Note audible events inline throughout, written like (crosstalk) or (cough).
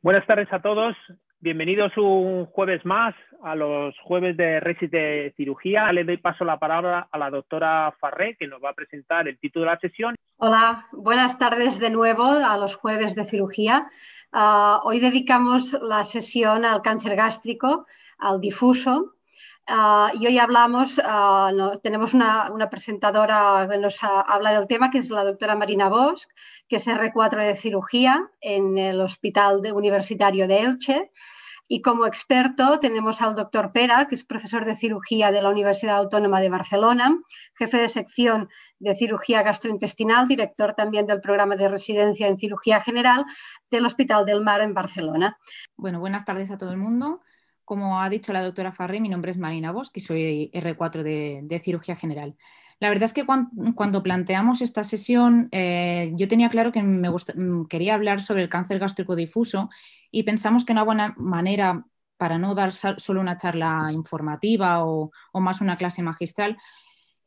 Buenas tardes a todos. Bienvenidos un jueves más a los jueves de Resis de Cirugía. Le doy paso la palabra a la doctora Farré, que nos va a presentar el título de la sesión. Hola, buenas tardes de nuevo a los jueves de cirugía. Ah, hoy dedicamos la sesión al cáncer gástrico, al difuso, Ah, y hoy hablamos, ah, tenemos una, presentadora que nos habla del tema, que es la doctora Marina Bosch, que es R4 de cirugía en el Hospital Universitario de Elche. Y como experto tenemos al doctor Pera, que es profesor de cirugía de la Universidad Autónoma de Barcelona, jefe de sección de cirugía gastrointestinal, director también del programa de residencia en cirugía general del Hospital del Mar en Barcelona. Bueno, buenas tardes a todo el mundo. Como ha dicho la doctora Farré, mi nombre es Marina Bosch y soy R4 de, cirugía general. La verdad es que cuando, planteamos esta sesión, eh, yo tenía claro que me mm, quería hablar sobre el cáncer gástrico difuso y pensamos que una buena manera para no dar solo una charla informativa o, más una clase magistral,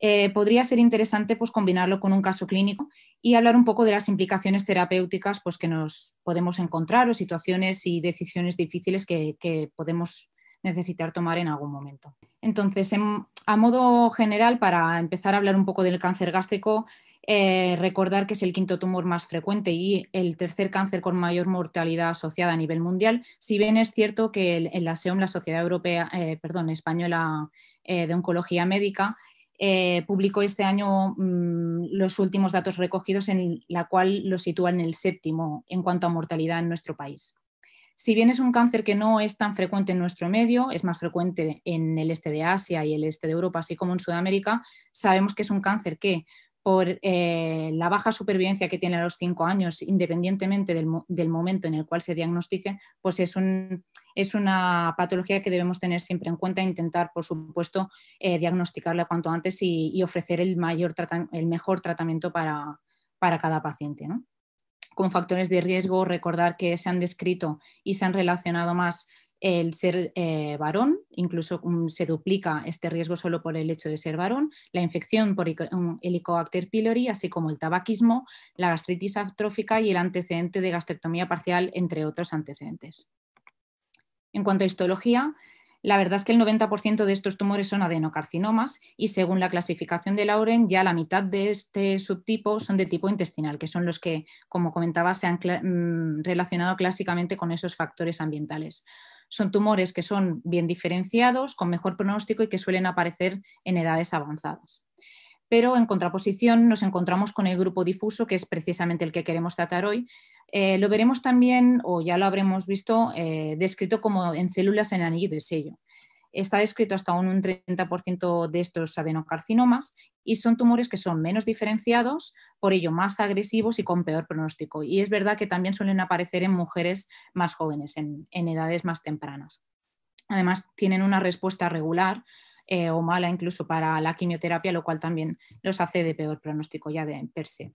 eh, podría ser interesante pues, combinarlo con un caso clínico y hablar un poco de las implicaciones terapéuticas pues, que nos podemos encontrar o situaciones y decisiones difíciles que podemos necesitar tomar en algún momento. Entonces, em, a modo general, para empezar a hablar un poco del cáncer gástrico, eh, recordar que es el quinto tumor más frecuente y el tercer cáncer con mayor mortalidad asociada a nivel mundial, si bien es cierto que en la SEOM, la Sociedad Europea, eh, perdón, Española eh, de Oncología Médica, publicó este año mm, los últimos datos recogidos en la cual lo sitúa en el séptimo en cuanto a mortalidad en nuestro país. Si bien es un cáncer que no es tan frecuente en nuestro medio, es más frecuente en el este de Asia y el este de Europa, así como en Sudamérica, sabemos que es un cáncer que por eh, la baja supervivencia que tiene a los cinco años, independientemente del, momento en el cual se diagnostique, pues es, es, una patología que debemos tener siempre en cuenta e intentar, por supuesto, eh, diagnosticarla cuanto antes y, ofrecer el, mayor el mejor tratamiento para, para cada paciente. ¿no? con factores de riesgo, recordar que se han descrito y se han relacionado más el ser eh, varón, incluso se duplica este riesgo solo por el hecho de ser varón, la infección por Helicobacter pylori, así como el tabaquismo, la gastritis atrófica y el antecedente de gastrectomía parcial, entre otros antecedentes. En cuanto a histología, la verdad es que el 90% de estos tumores son adenocarcinomas y según la clasificación de Lauren, ya la mitad de este subtipo son de tipo intestinal, que son los que, como comentaba, se han mm, relacionado clásicamente con esos factores ambientales. Son tumores que son bien diferenciados, con mejor pronóstico y que suelen aparecer en edades avanzadas pero en contraposición nos encontramos con el grupo difuso, que es precisamente el que queremos tratar hoy. Eh, lo veremos también, o ya lo habremos visto, eh, descrito como en células en anillo de sello. Está descrito hasta un, 30% de estos adenocarcinomas y son tumores que son menos diferenciados, por ello más agresivos y con peor pronóstico. Y es verdad que también suelen aparecer en mujeres más jóvenes, en, en edades más tempranas. Además, tienen una respuesta regular eh, o mala incluso para la quimioterapia, lo cual también los hace de peor pronóstico ya de per se.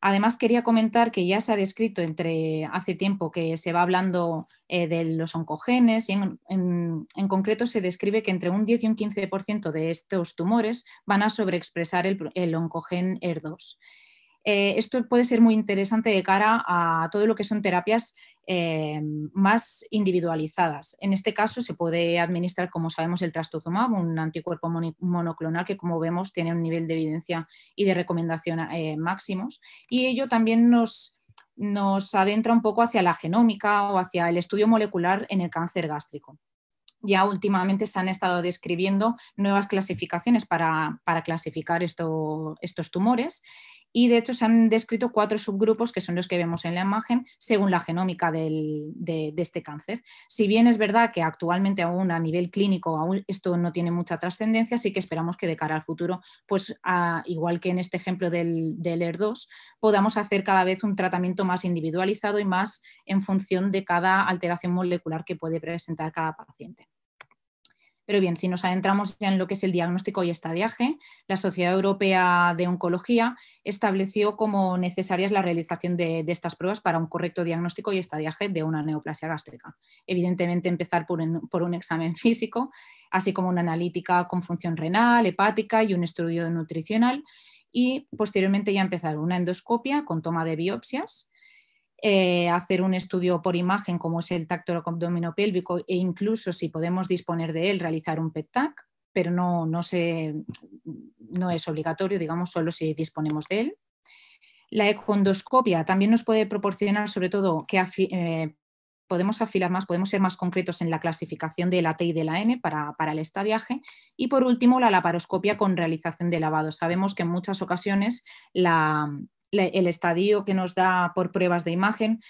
Además, quería comentar que ya se ha descrito entre hace tiempo que se va hablando eh, de los oncogenes y en, concreto se describe que entre un 10 y un 15% de estos tumores van a sobreexpresar el, oncogen ER2. Eh, esto puede ser muy interesante de cara a todo lo que son terapias eh, más individualizadas. En este caso se puede administrar, como sabemos, el trastuzumab, un anticuerpo monoclonal que, como vemos, tiene un nivel de evidencia y de recomendación eh, máximos. Y ello también nos adentra un poco hacia la genómica o hacia el estudio molecular en el cáncer gástrico ya últimamente se han estado describiendo nuevas clasificaciones para, clasificar estos tumores y de hecho se han descrito cuatro subgrupos que son los que vemos en la imagen según la genómica de, este cáncer. Si bien es verdad que actualmente aún a nivel clínico aún esto no tiene mucha trascendencia, sí que esperamos que de cara al futuro, pues igual que en este ejemplo del, del ER2, podamos hacer cada vez un tratamiento más individualizado y más en función de cada alteración molecular que puede presentar cada paciente. Pero bien, si nos adentramos en lo que es el diagnóstico y estadiaje, la Sociedad Europea de Oncología estableció como necesarias la realización de, estas pruebas para un correcto diagnóstico y estadiaje de una neoplasia gástrica. Evidentemente, empezar por un examen físico, así como una analítica con función renal, hepática y un estudio nutricional. Y posteriormente ya empezar una endoscopia con toma de biopsias eh, hacer un estudio por imagen como es el condomino pélvico e incluso si podemos disponer de él realizar un PET-TAC, pero no, no, no es obligatorio, digamos, solo si disponemos de él. La econdoscopia también nos puede proporcionar, sobre todo, que eh, podemos afilar más, podemos ser más concretos en la clasificación de la T y de la N para, para, el estadiaje. Y por último, la laparoscopia con realización de lavado. Sabemos que en muchas ocasiones la, el estadio que nos da por pruebas de imagen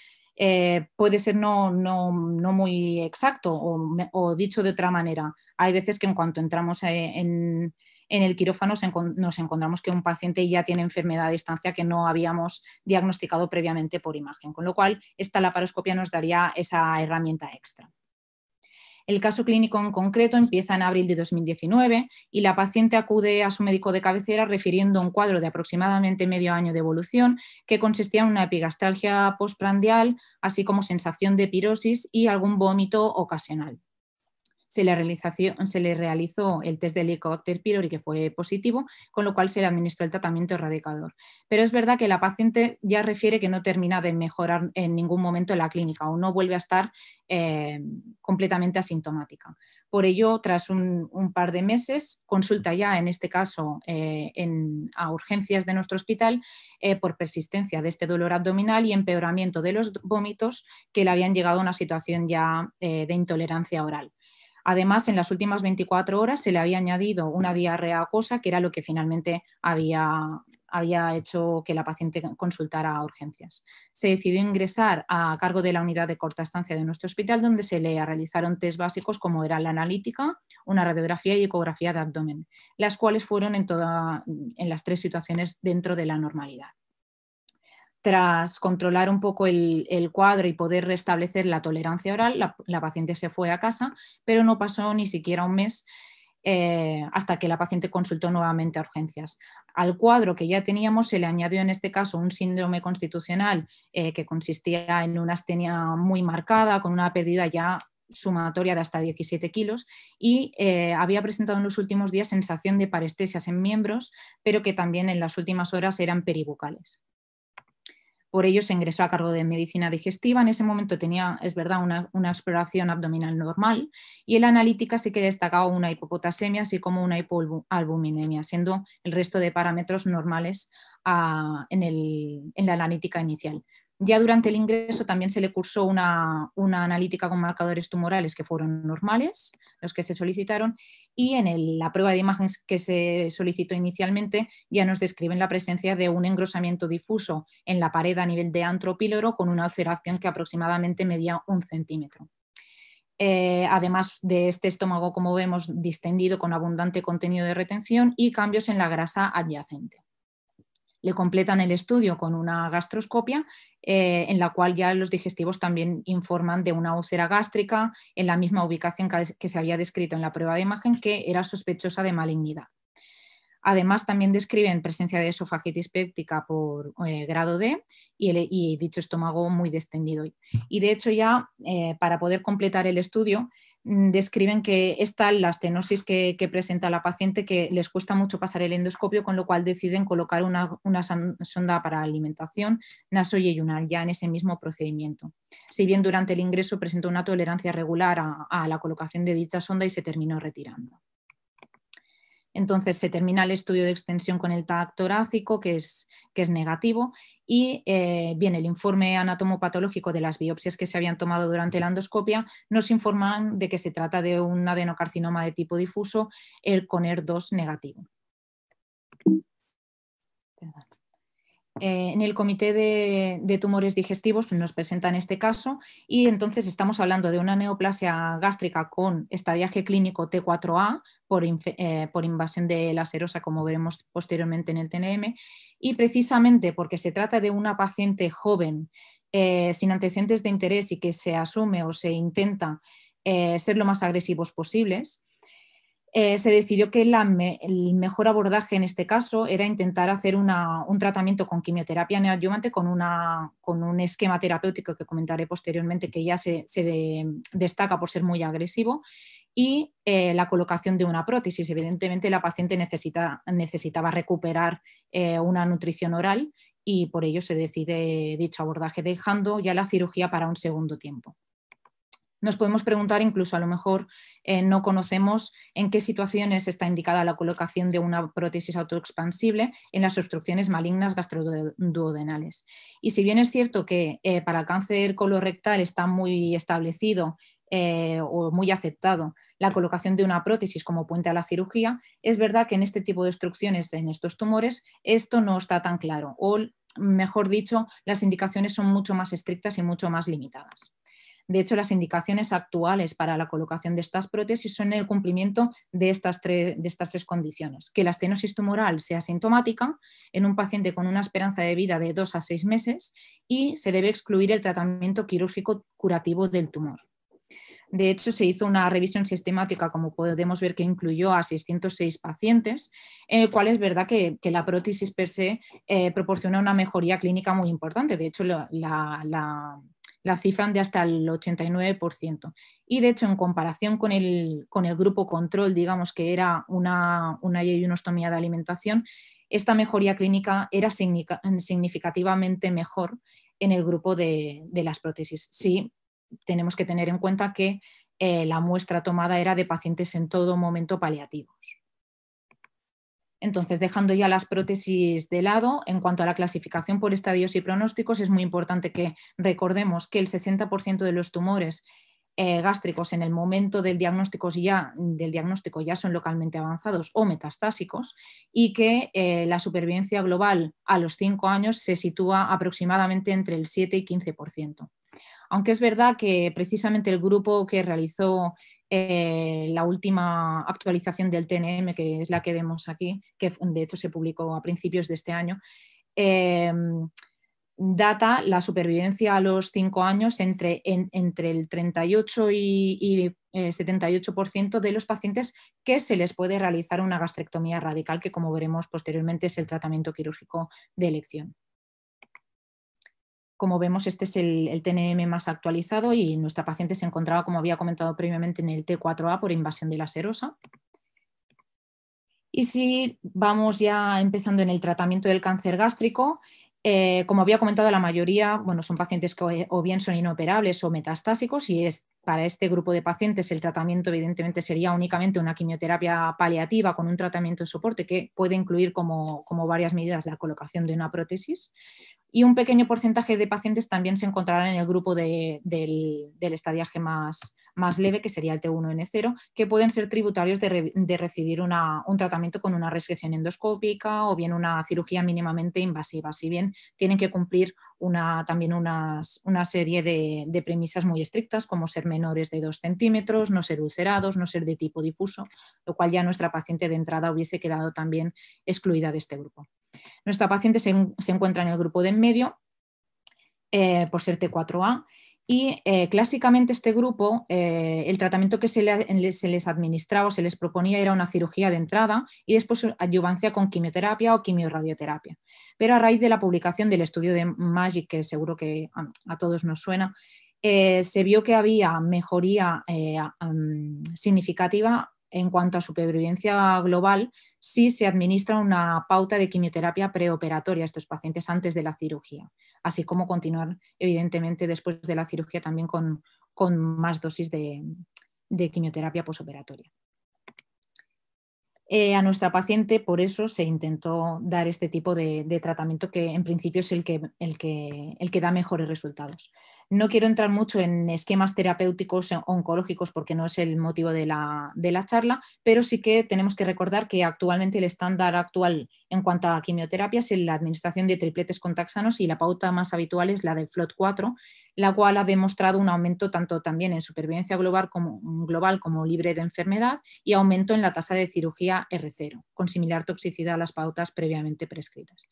eh, puede ser no, muy exacto o, dicho de otra manera. Hay veces que en cuanto entramos eh, en, en el quirófano nos encontramos que un paciente ya tiene enfermedad a distancia que no habíamos diagnosticado previamente por imagen, con lo cual esta laparoscopia nos daría esa herramienta extra. El caso clínico en concreto empieza en abril de 2019 y la paciente acude a su médico de cabecera refiriendo un cuadro de aproximadamente medio año de evolución que consistía en una epigastralgia postprandial, así como sensación de pirosis y algún vómito ocasional se le, realizó el test del Helicobacter pylori que fue positivo, con lo cual se le administró el tratamiento erradicador. Pero es verdad que la paciente ya refiere que no termina de mejorar en ningún momento en la clínica o no vuelve a estar eh, completamente asintomática. Por ello, tras un, par de meses, consulta ya en este caso eh, en, a urgencias de nuestro hospital eh, por persistencia de este dolor abdominal y empeoramiento de los vómitos que le habían llegado a una situación ya de intolerancia oral. Además, en las últimas 24 horas se le había añadido una diarrea acosa, que era lo que finalmente había, hecho que la paciente consultara a urgencias. Se decidió ingresar a cargo de la unidad de corta estancia de nuestro hospital, donde se le realizaron test básicos como era la analítica, una radiografía y ecografía de abdomen, las cuales fueron en las tres situaciones dentro de la normalidad. Tras controlar un poco el, cuadro y poder restablecer la tolerancia oral, la, paciente se fue a casa, pero no pasó ni siquiera un mes eh, hasta que la paciente consultó nuevamente a urgencias. Al cuadro que ya teníamos se le añadió en este caso un síndrome constitucional eh, que consistía en una astenia muy marcada, con una pérdida ya sumatoria de hasta 17 kilos y eh, había presentado en los últimos días sensación de parestesias en miembros, pero que también en las últimas horas eran perivocales. Por ello se ingresó a cargo de medicina digestiva. En ese momento tenía, es verdad, una, exploración abdominal normal y en la analítica sí que destacaba una hipopotasemia, así como una hipoalbuminemia, siendo el resto de parámetros normales ah, en la analítica inicial. Ya durante el ingreso también se le cursó una, analítica con marcadores tumorales que fueron normales, los que se solicitaron, y en la prueba de imágenes que se solicitó inicialmente ya nos describen la presencia de un engrosamiento difuso en la pared a nivel de antropíloro con una ulceración que aproximadamente medía un centímetro. Eh, además de este estómago, como vemos, distendido con abundante contenido de retención y cambios en la grasa adyacente le completan el estudio con una gastroscopia eh, en la cual ya los digestivos también informan de una úlcera gástrica en la misma ubicación que se había descrito en la prueba de imagen que era sospechosa de malignidad. Además, también describen presencia de esofagitis péptica por eh, grado D y, dicho estómago muy descendido. Y de hecho, ya eh, para poder completar el estudio, Mm, describen que es tal la estenosis que, presenta la paciente que les cuesta mucho pasar el endoscopio, con lo cual deciden colocar una, sonda para alimentación nasoyeyunal ya en ese mismo procedimiento. Si bien durante el ingreso presentó una tolerancia regular a la colocación de dicha sonda y se terminó retirando. Entonces se termina el estudio de extensión con el TAC torácico, que es, negativo, y bien, eh, el informe anatomopatológico de las biopsias que se habían tomado durante la endoscopia nos informan de que se trata de un adenocarcinoma de tipo difuso, el CONER2 negativo. Eh, en el Comité de, Tumores Digestivos pues, nos presentan este caso y entonces estamos hablando de una neoplasia gástrica con estadiaje clínico T4A eh, por, invasión de la serosa, como veremos posteriormente en el TNM, y precisamente porque se trata de una paciente joven eh, sin antecedentes de interés y que se asume o se intenta ser lo más agresivos posibles, eh, se decidió que el mejor abordaje en este caso era intentar hacer un tratamiento con quimioterapia neoadyuvante con, con un esquema terapéutico que comentaré posteriormente que ya se, destaca por ser muy agresivo y eh, la colocación de una prótesis. Evidentemente la paciente necesitaba recuperar eh, una nutrición oral y por ello se decide dicho abordaje dejando ya la cirugía para un segundo tiempo. Nos podemos preguntar, incluso a lo mejor eh, no conocemos en qué situaciones está indicada la colocación de una prótesis autoexpansible en las obstrucciones malignas gastroduodenales. Y si bien es cierto que eh, para el cáncer colorectal está muy establecido eh, o muy aceptado la colocación de una prótesis como puente a la cirugía, es verdad que en este tipo de obstrucciones, en estos tumores, esto no está tan claro, o mejor dicho, las indicaciones son mucho más estrictas y mucho más limitadas. De hecho, las indicaciones actuales para la colocación de estas prótesis son el cumplimiento de estas, tres, condiciones. Que la estenosis tumoral sea sintomática en un paciente con una esperanza de vida de dos a seis meses y se debe excluir el tratamiento quirúrgico curativo del tumor. De hecho, se hizo una revisión sistemática, como podemos ver, que incluyó a 606 pacientes, en el cual es verdad que, la prótesis per se eh, proporciona una mejoría clínica muy importante. De hecho, la la cifran de hasta el 89%. Y de hecho, en comparación con el, grupo control, digamos que era una, una de alimentación, esta mejoría clínica era significativamente mejor en el grupo de, las prótesis. Sí, tenemos que tener en cuenta que eh, la muestra tomada era de pacientes en todo momento paliativos. Entonces, dejando ya las prótesis de lado, en cuanto a la clasificación por estadios y pronósticos, es muy importante que recordemos que el 60% de los tumores eh, gástricos en el momento del diagnóstico, ya, son localmente avanzados o metastásicos y que eh, la supervivencia global a los 5 años se sitúa aproximadamente entre el 7 y 15%. Aunque es verdad que precisamente el grupo que realizó eh, la última actualización del TNM, que es la que vemos aquí, que de hecho se publicó a principios de este año, eh, data la supervivencia a los 5 años entre, entre, el 38 y, y 78% eh, de los pacientes que se les puede realizar una gastrectomía radical, que como veremos posteriormente es el tratamiento quirúrgico de elección. Como vemos, este es el, TNM más actualizado y nuestra paciente se encontraba, como había comentado previamente, en el T4A por invasión de la serosa. Y si vamos ya empezando en el tratamiento del cáncer gástrico, eh, como había comentado, la mayoría bueno, son pacientes que o eh, bien son inoperables o metastásicos y es, para este grupo de pacientes el tratamiento evidentemente sería únicamente una quimioterapia paliativa con un tratamiento de soporte que puede incluir como, como varias medidas la colocación de una prótesis y un pequeño porcentaje de pacientes también se encontrarán en el grupo del, estadiaje más, leve, que sería el T1N0, que pueden ser tributarios de, recibir un tratamiento con una resección endoscópica o bien una cirugía mínimamente invasiva, si bien tienen que cumplir también una serie de, de, premisas muy estrictas, como ser menores de 2 centímetros, no ser ulcerados, no ser de tipo difuso, lo cual ya nuestra paciente de entrada hubiese quedado también excluida de este grupo. Nuestra paciente se, encuentra en el grupo de en medio eh, por ser T4A y eh, clásicamente este grupo, eh, el tratamiento que se, les administraba o se les proponía era una cirugía de entrada y después adyuvancia con quimioterapia o quimiorradioterapia. Pero a raíz de la publicación del estudio de MAGIC, que seguro que a, todos nos suena, se vio que había mejoría significativa en cuanto a supervivencia global si se administra una pauta de quimioterapia preoperatoria a estos pacientes antes de la cirugía, así como continuar, evidentemente, después de la cirugía también con, más dosis de, quimioterapia posoperatoria. Eh, a nuestra paciente, por eso se intentó dar este tipo de, tratamiento que en principio es el que da mejores resultados. No quiero entrar mucho en esquemas terapéuticos e oncológicos porque no es el motivo de la, charla, pero sí que tenemos que recordar que actualmente el estándar actual en cuanto a quimioterapia es la administración de tripletes con taxanos y la pauta más habitual es la de FLOT4, la cual ha demostrado un aumento tanto también en supervivencia global como, mm, global como libre de enfermedad y aumento en la tasa de cirugía R0, con similar toxicidad a las pautas previamente prescritas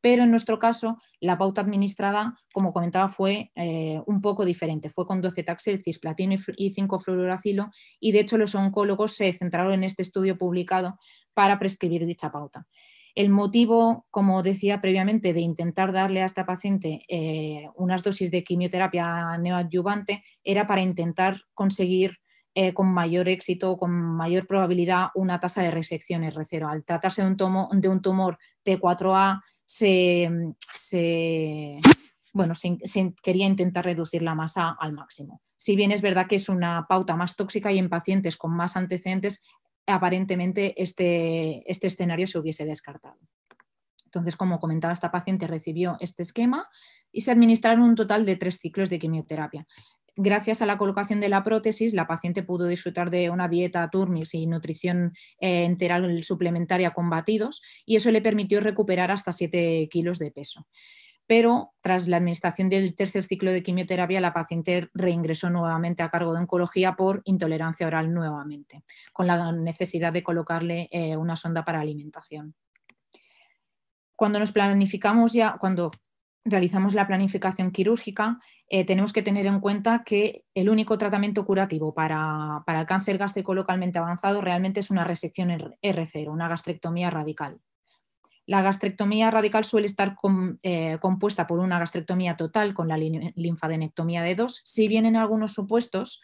pero en nuestro caso la pauta administrada, como comentaba, fue eh, un poco diferente. Fue con 12 taxel, cisplatino y 5 fluoruracilo y de hecho los oncólogos se centraron en este estudio publicado para prescribir dicha pauta. El motivo, como decía previamente, de intentar darle a esta paciente eh, unas dosis de quimioterapia neoadyuvante era para intentar conseguir eh, con mayor éxito con mayor probabilidad una tasa de resección R0. Al tratarse de un, tomo, de un tumor T4A Mm, se, bueno, quería intentar reducir la masa al máximo. Si bien es verdad que es una pauta más tóxica y en pacientes con más antecedentes, aparentemente este, este escenario se hubiese descartado. Entonces, como comentaba, esta paciente recibió este esquema y se administraron un total de tres ciclos de quimioterapia gracias a la colocación de la prótesis, la paciente pudo disfrutar de una dieta turnis y nutrición eh, enteral suplementaria con batidos y eso le permitió recuperar hasta 7 kilos de peso. Pero tras la administración del tercer ciclo de quimioterapia, la paciente reingresó nuevamente a cargo de oncología por intolerancia oral nuevamente, con la necesidad de colocarle eh, una sonda para alimentación. Cuando nos planificamos ya, cuando realizamos la planificación quirúrgica, eh, tenemos que tener en cuenta que el único tratamiento curativo para, el cáncer gástrico localmente avanzado realmente es una resección R0, una gastrectomía radical. La gastrectomía radical suele estar eh, compuesta por una gastrectomía total con la linfadenectomía de 2, si bien en algunos supuestos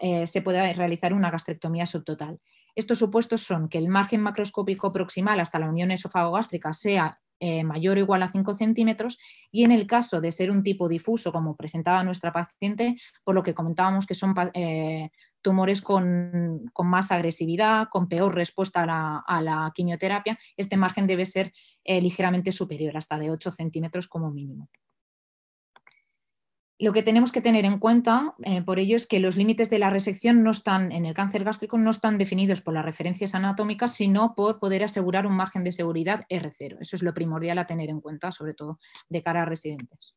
eh, se puede realizar una gastrectomía subtotal. Estos supuestos son que el margen macroscópico proximal hasta la unión esofagogástrica sea eh, mayor o igual a 5 centímetros y en el caso de ser un tipo difuso, como presentaba nuestra paciente, por lo que comentábamos que son eh, tumores con, más agresividad, con peor respuesta a la, quimioterapia, este margen debe ser eh, ligeramente superior, hasta de 8 centímetros como mínimo. Lo que tenemos que tener en cuenta, eh, por ello, es que los límites de la resección no están en el cáncer gástrico no están definidos por las referencias anatómicas, sino por poder asegurar un margen de seguridad R0. Eso es lo primordial a tener en cuenta, sobre todo de cara a residentes.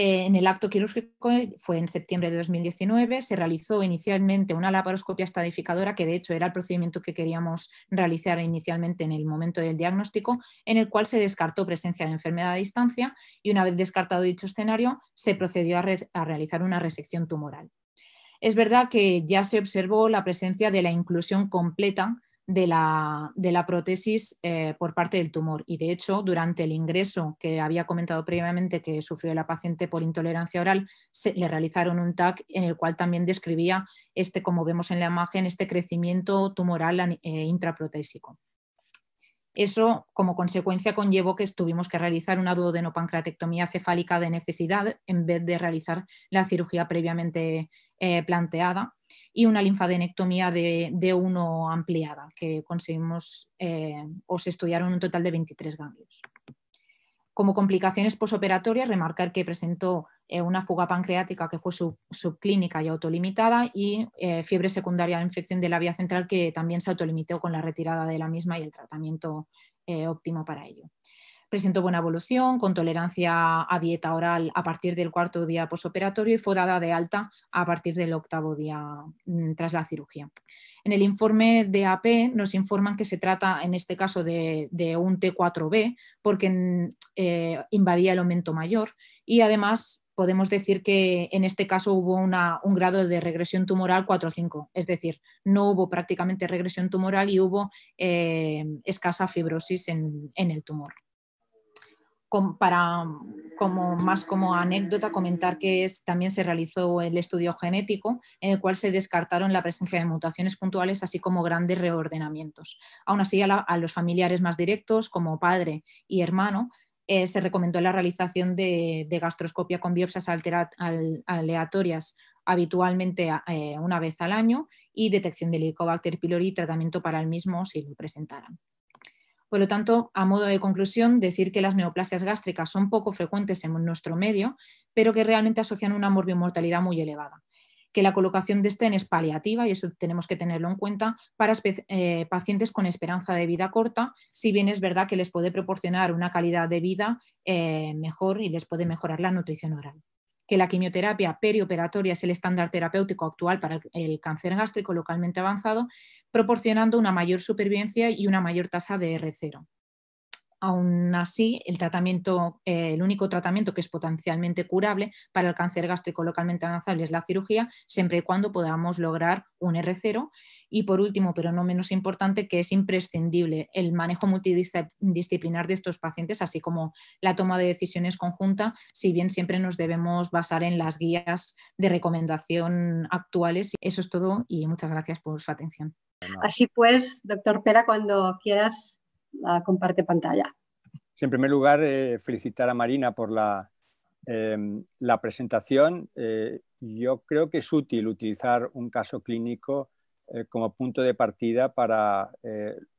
Eh, en el acto quirúrgico fue en septiembre de 2019, se realizó inicialmente una laparoscopia estadificadora, que de hecho era el procedimiento que queríamos realizar inicialmente en el momento del diagnóstico, en el cual se descartó presencia de enfermedad a distancia y una vez descartado dicho escenario, se procedió a realizar una resección tumoral. Es verdad que ya se observó la presencia de la inclusión completa de la, prótesis eh, por parte del tumor. Y de hecho, durante el ingreso que había comentado previamente que sufrió la paciente por intolerancia oral, se, le realizaron un TAC en el cual también describía este, como vemos en la imagen, este crecimiento tumoral eh, intraprotésico. Eso, como consecuencia, conllevó que tuvimos que realizar una duodenopancratectomía cefálica de necesidad en vez de realizar la cirugía previamente eh, planteada y una linfadenectomía de, de 1 ampliada, que conseguimos eh, o se estudiaron un total de 23 ganglios. Como complicaciones posoperatorias, remarcar que presentó eh, una fuga pancreática que fue subclínica y autolimitada y eh, fiebre secundaria a infección de la vía central que también se autolimitó con la retirada de la misma y el tratamiento óptimo para ello presentó buena evolución con tolerancia a dieta oral a partir del cuarto día posoperatorio y fue dada de alta a partir del octavo día mm, tras la cirugía. En el informe de AP nos informan que se trata en este caso de, un T4B porque mm, eh, invadía el aumento mayor y además podemos decir que en este caso hubo un grado de regresión tumoral 4-5, es decir, no hubo prácticamente regresión tumoral y hubo eh, escasa fibrosis en el tumor para, como, más como anécdota, comentar que también se realizó el estudio genético en el cual se descartaron la presencia de mutaciones puntuales, así como grandes reordenamientos. Aún así, a, los familiares más directos, como padre y hermano, eh, se recomendó la realización de, gastroscopia con biopsias aleatorias habitualmente eh, una vez al año y detección del Helicobacter pylori y tratamiento para el mismo si lo presentaran. Por lo tanto, a modo de conclusión, decir que las neoplasias gástricas son poco frecuentes en nuestro medio, pero que realmente asocian una morbimortalidad muy elevada que la colocación de estén es paliativa y eso tenemos que tenerlo en cuenta para eh, pacientes con esperanza de vida corta, si bien es verdad que les puede proporcionar una calidad de vida eh, mejor y les puede mejorar la nutrición oral. Que la quimioterapia perioperatoria es el estándar terapéutico actual para el cáncer gástrico localmente avanzado proporcionando una mayor supervivencia y una mayor tasa de R0. Aún así, el, tratamiento, eh, el único tratamiento que es potencialmente curable para el cáncer gástrico localmente avanzable es la cirugía, siempre y cuando podamos lograr un R0. Y por último, pero no menos importante, que es imprescindible el manejo multidisciplinar de estos pacientes, así como la toma de decisiones conjunta, si bien siempre nos debemos basar en las guías de recomendación actuales. Eso es todo y muchas gracias por su atención. Así pues, doctor Pera, cuando quieras la comparte pantalla. en primer lugar, eh, felicitar a Marina por la, em, presentación. Eh, yo creo que es útil utilizar un caso clínico eh, como punto de partida para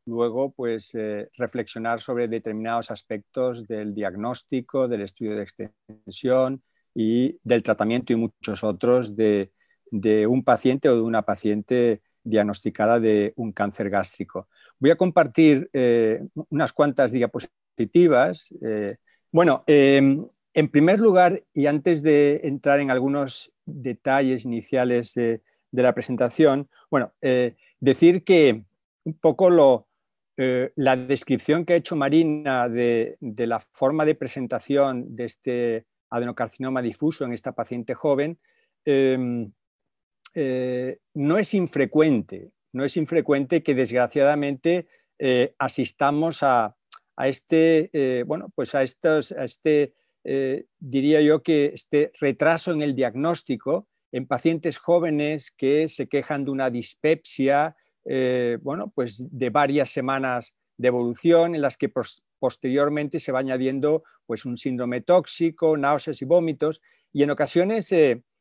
luego pues, reflexionar sobre determinados aspectos del diagnóstico, del estudio de extensión y del tratamiento y muchos otros de un paciente o de una paciente diagnosticada de un cáncer gástrico. Voy a compartir eh, unas cuantas diapositivas. Eh, bueno, em, en primer lugar, y antes de entrar en algunos detalles iniciales de, la presentación, bueno, eh, decir que un poco lo, la descripción que ha hecho Marina de, la forma de presentación de este adenocarcinoma difuso en esta paciente joven, em, no es infrecuente no es infrecuente que desgraciadamente eh, asistamos a, este, eh, bueno, pues a, este, eh, diría yo que este retraso en el diagnóstico en pacientes jóvenes que se quejan de una dispepsia, bueno, pues de varias semanas de evolución en las que posteriormente se va añadiendo pues un síndrome tóxico, náuseas y vómitos y en ocasiones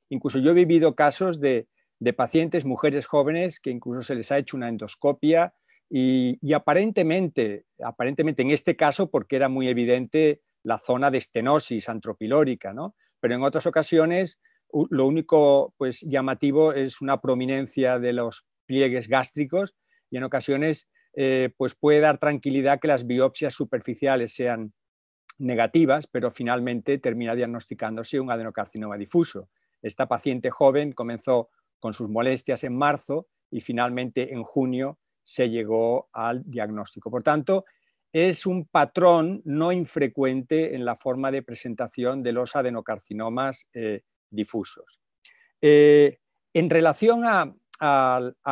incluso yo he vivido casos de, de pacientes, mujeres jóvenes, que incluso se les ha hecho una endoscopia y, aparentemente, aparentemente en este caso, porque era muy evidente la zona de estenosis antropilórica, ¿no? pero en otras ocasiones lo único pues, llamativo es una prominencia de los pliegues gástricos y en ocasiones eh, pues puede dar tranquilidad que las biopsias superficiales sean negativas, pero finalmente termina diagnosticándose un adenocarcinoma difuso. Esta paciente joven comenzó con sus molestias en marzo y finalmente en junio se llegó al diagnóstico. Por tanto, es un patrón no infrecuente en la forma de presentación de los adenocarcinomas eh, difusos. Eh, en relación a,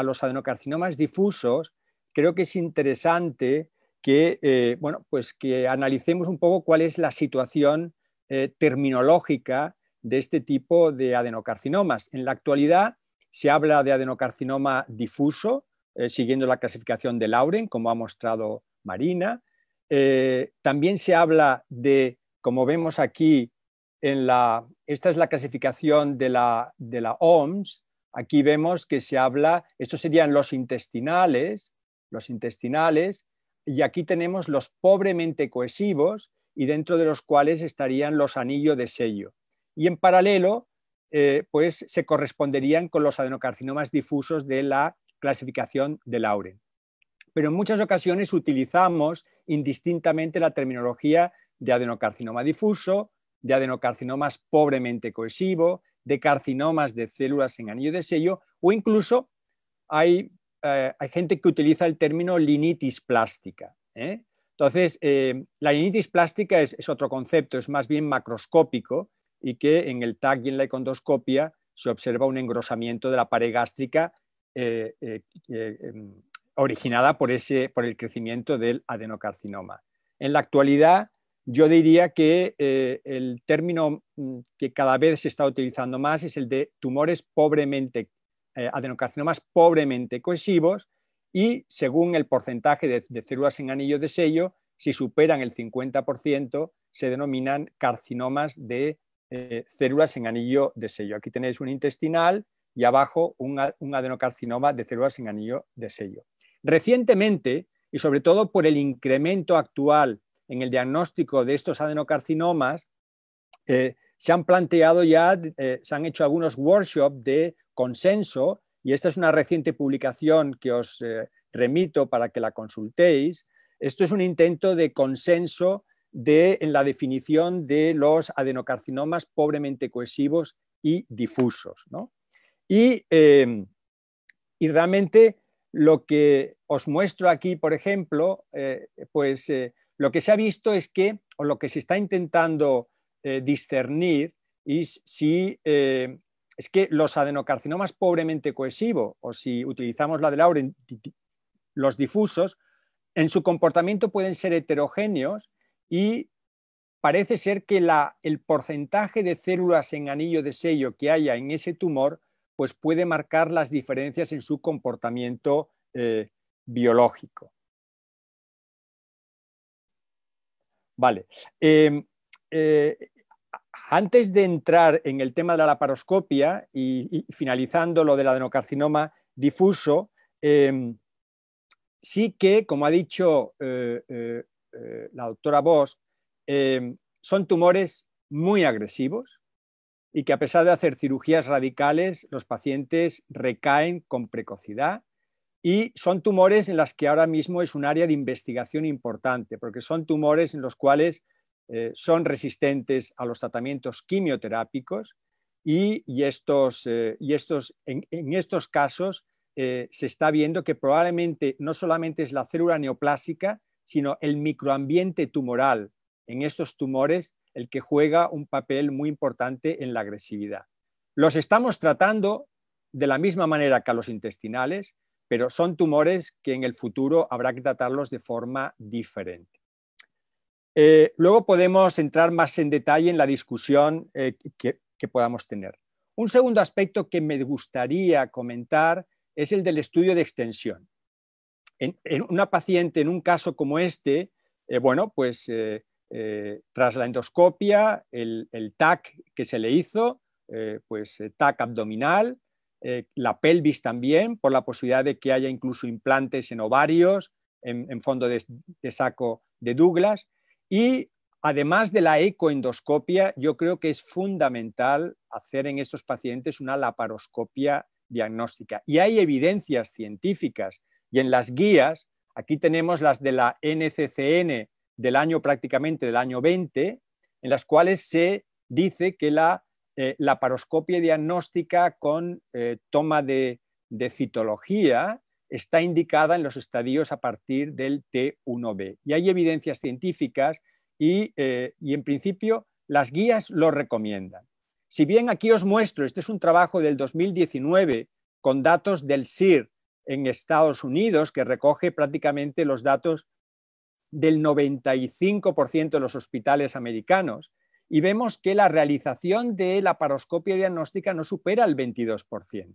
los adenocarcinomas difusos, creo que es interesante que, eh, pues que analicemos un poco cuál es la situación terminológica de este tipo de adenocarcinomas. En la actualidad, se habla de adenocarcinoma difuso, eh, siguiendo la clasificación de Lauren, como ha mostrado Marina. Eh, también se habla de, como vemos aquí, en la, esta es la clasificación de la, de OMS. Aquí vemos que se habla, estos serían los intestinales, los intestinales, y aquí tenemos los pobremente cohesivos y dentro de los cuales estarían los anillos de sello. Y en paralelo eh, pues se corresponderían con los adenocarcinomas difusos de la clasificación de Lauren. Pero en muchas ocasiones utilizamos indistintamente la terminología de adenocarcinoma difuso, de adenocarcinomas pobremente cohesivo, de carcinomas de células en anillo de sello o incluso hay, eh, gente que utiliza el término linitis plástica. ¿eh? Entonces, la linitis plástica es, otro concepto, es más bien macroscópico y que en el TAC y en la econdoscopia se observa un engrosamiento de la pared gástrica eh, eh, eh, em, originada por, el crecimiento del adenocarcinoma. En la actualidad, yo diría que el término mm, que cada vez se está utilizando más es el de tumores pobremente, adenocarcinomas pobremente cohesivos y según el porcentaje de, de células en anillo de sello, si superan el 50%, se denominan carcinomas de eh, células en anillo de sello. Aquí tenéis un intestinal y abajo un, adenocarcinoma de células en anillo de sello. Recientemente, y sobre todo por el incremento actual en el diagnóstico de estos adenocarcinomas, eh, se han planteado ya, eh, se han hecho algunos workshops de consenso, y esta es una reciente publicación que os remito para que la consultéis. Esto es un intento de consenso de, en la definición de los adenocarcinomas pobremente cohesivos y difusos. ¿no? Y, em, realmente lo que os muestro aquí, por ejemplo, eh, pues eh, lo que se ha visto es que, o lo que se está intentando eh, discernir, es si em, es que los adenocarcinomas pobremente cohesivos, o si utilizamos la de Lauren, los difusos, en su comportamiento pueden ser heterogéneos y parece ser que el porcentaje de células en anillo de sello que haya en ese tumor pues puede marcar las diferencias en su comportamiento eh, biológico. Vale. Em, eh, antes de entrar en el tema de la laparoscopia y finalizando lo del adenocarcinoma difuso, em, sí que, como ha dicho eh, eh, la doctora Bosch, eh, son tumores muy agresivos y que a pesar de hacer cirugías radicales, los pacientes recaen con precocidad y son tumores en las que ahora mismo es un área de investigación importante, porque son tumores en los cuales eh, son resistentes a los tratamientos quimioterápicos y, en, estos casos se está viendo que probablemente no solamente es la célula neoplásica, sino el microambiente tumoral en estos tumores el que juega un papel muy importante en la agresividad. Los estamos tratando de la misma manera que a los intestinales, pero son tumores que en el futuro habrá que tratarlos de forma diferente. Eh, luego podemos entrar más en detalle en la discusión eh, que podamos tener. Un segundo aspecto que me gustaría comentar es el del estudio de extensión en, una paciente, en un caso como este, eh, bueno, pues eh, eh, tras la endoscopia, el, TAC que se le hizo, pues TAC abdominal, la pelvis también, por la posibilidad de que haya incluso implantes en ovarios, en, fondo de saco de Douglas, y además de la ecoendoscopia, yo creo que es fundamental hacer en estos pacientes una laparoscopia diagnóstica. Y hay evidencias científicas y en las guías, aquí tenemos las de la NCCN del año prácticamente del año 20, en las cuales se dice que la, eh, paroscopia diagnóstica con eh, toma de, citología está indicada en los estadios a partir del T1B. Y hay evidencias científicas y, eh, y, en principio las guías lo recomiendan. Si bien aquí os muestro, este es un trabajo del 2019 con datos del SIR, en Estados Unidos, que recoge prácticamente los datos del 95% de los hospitales americanos, y vemos que la realización de la paroscopia diagnóstica no supera el 22%.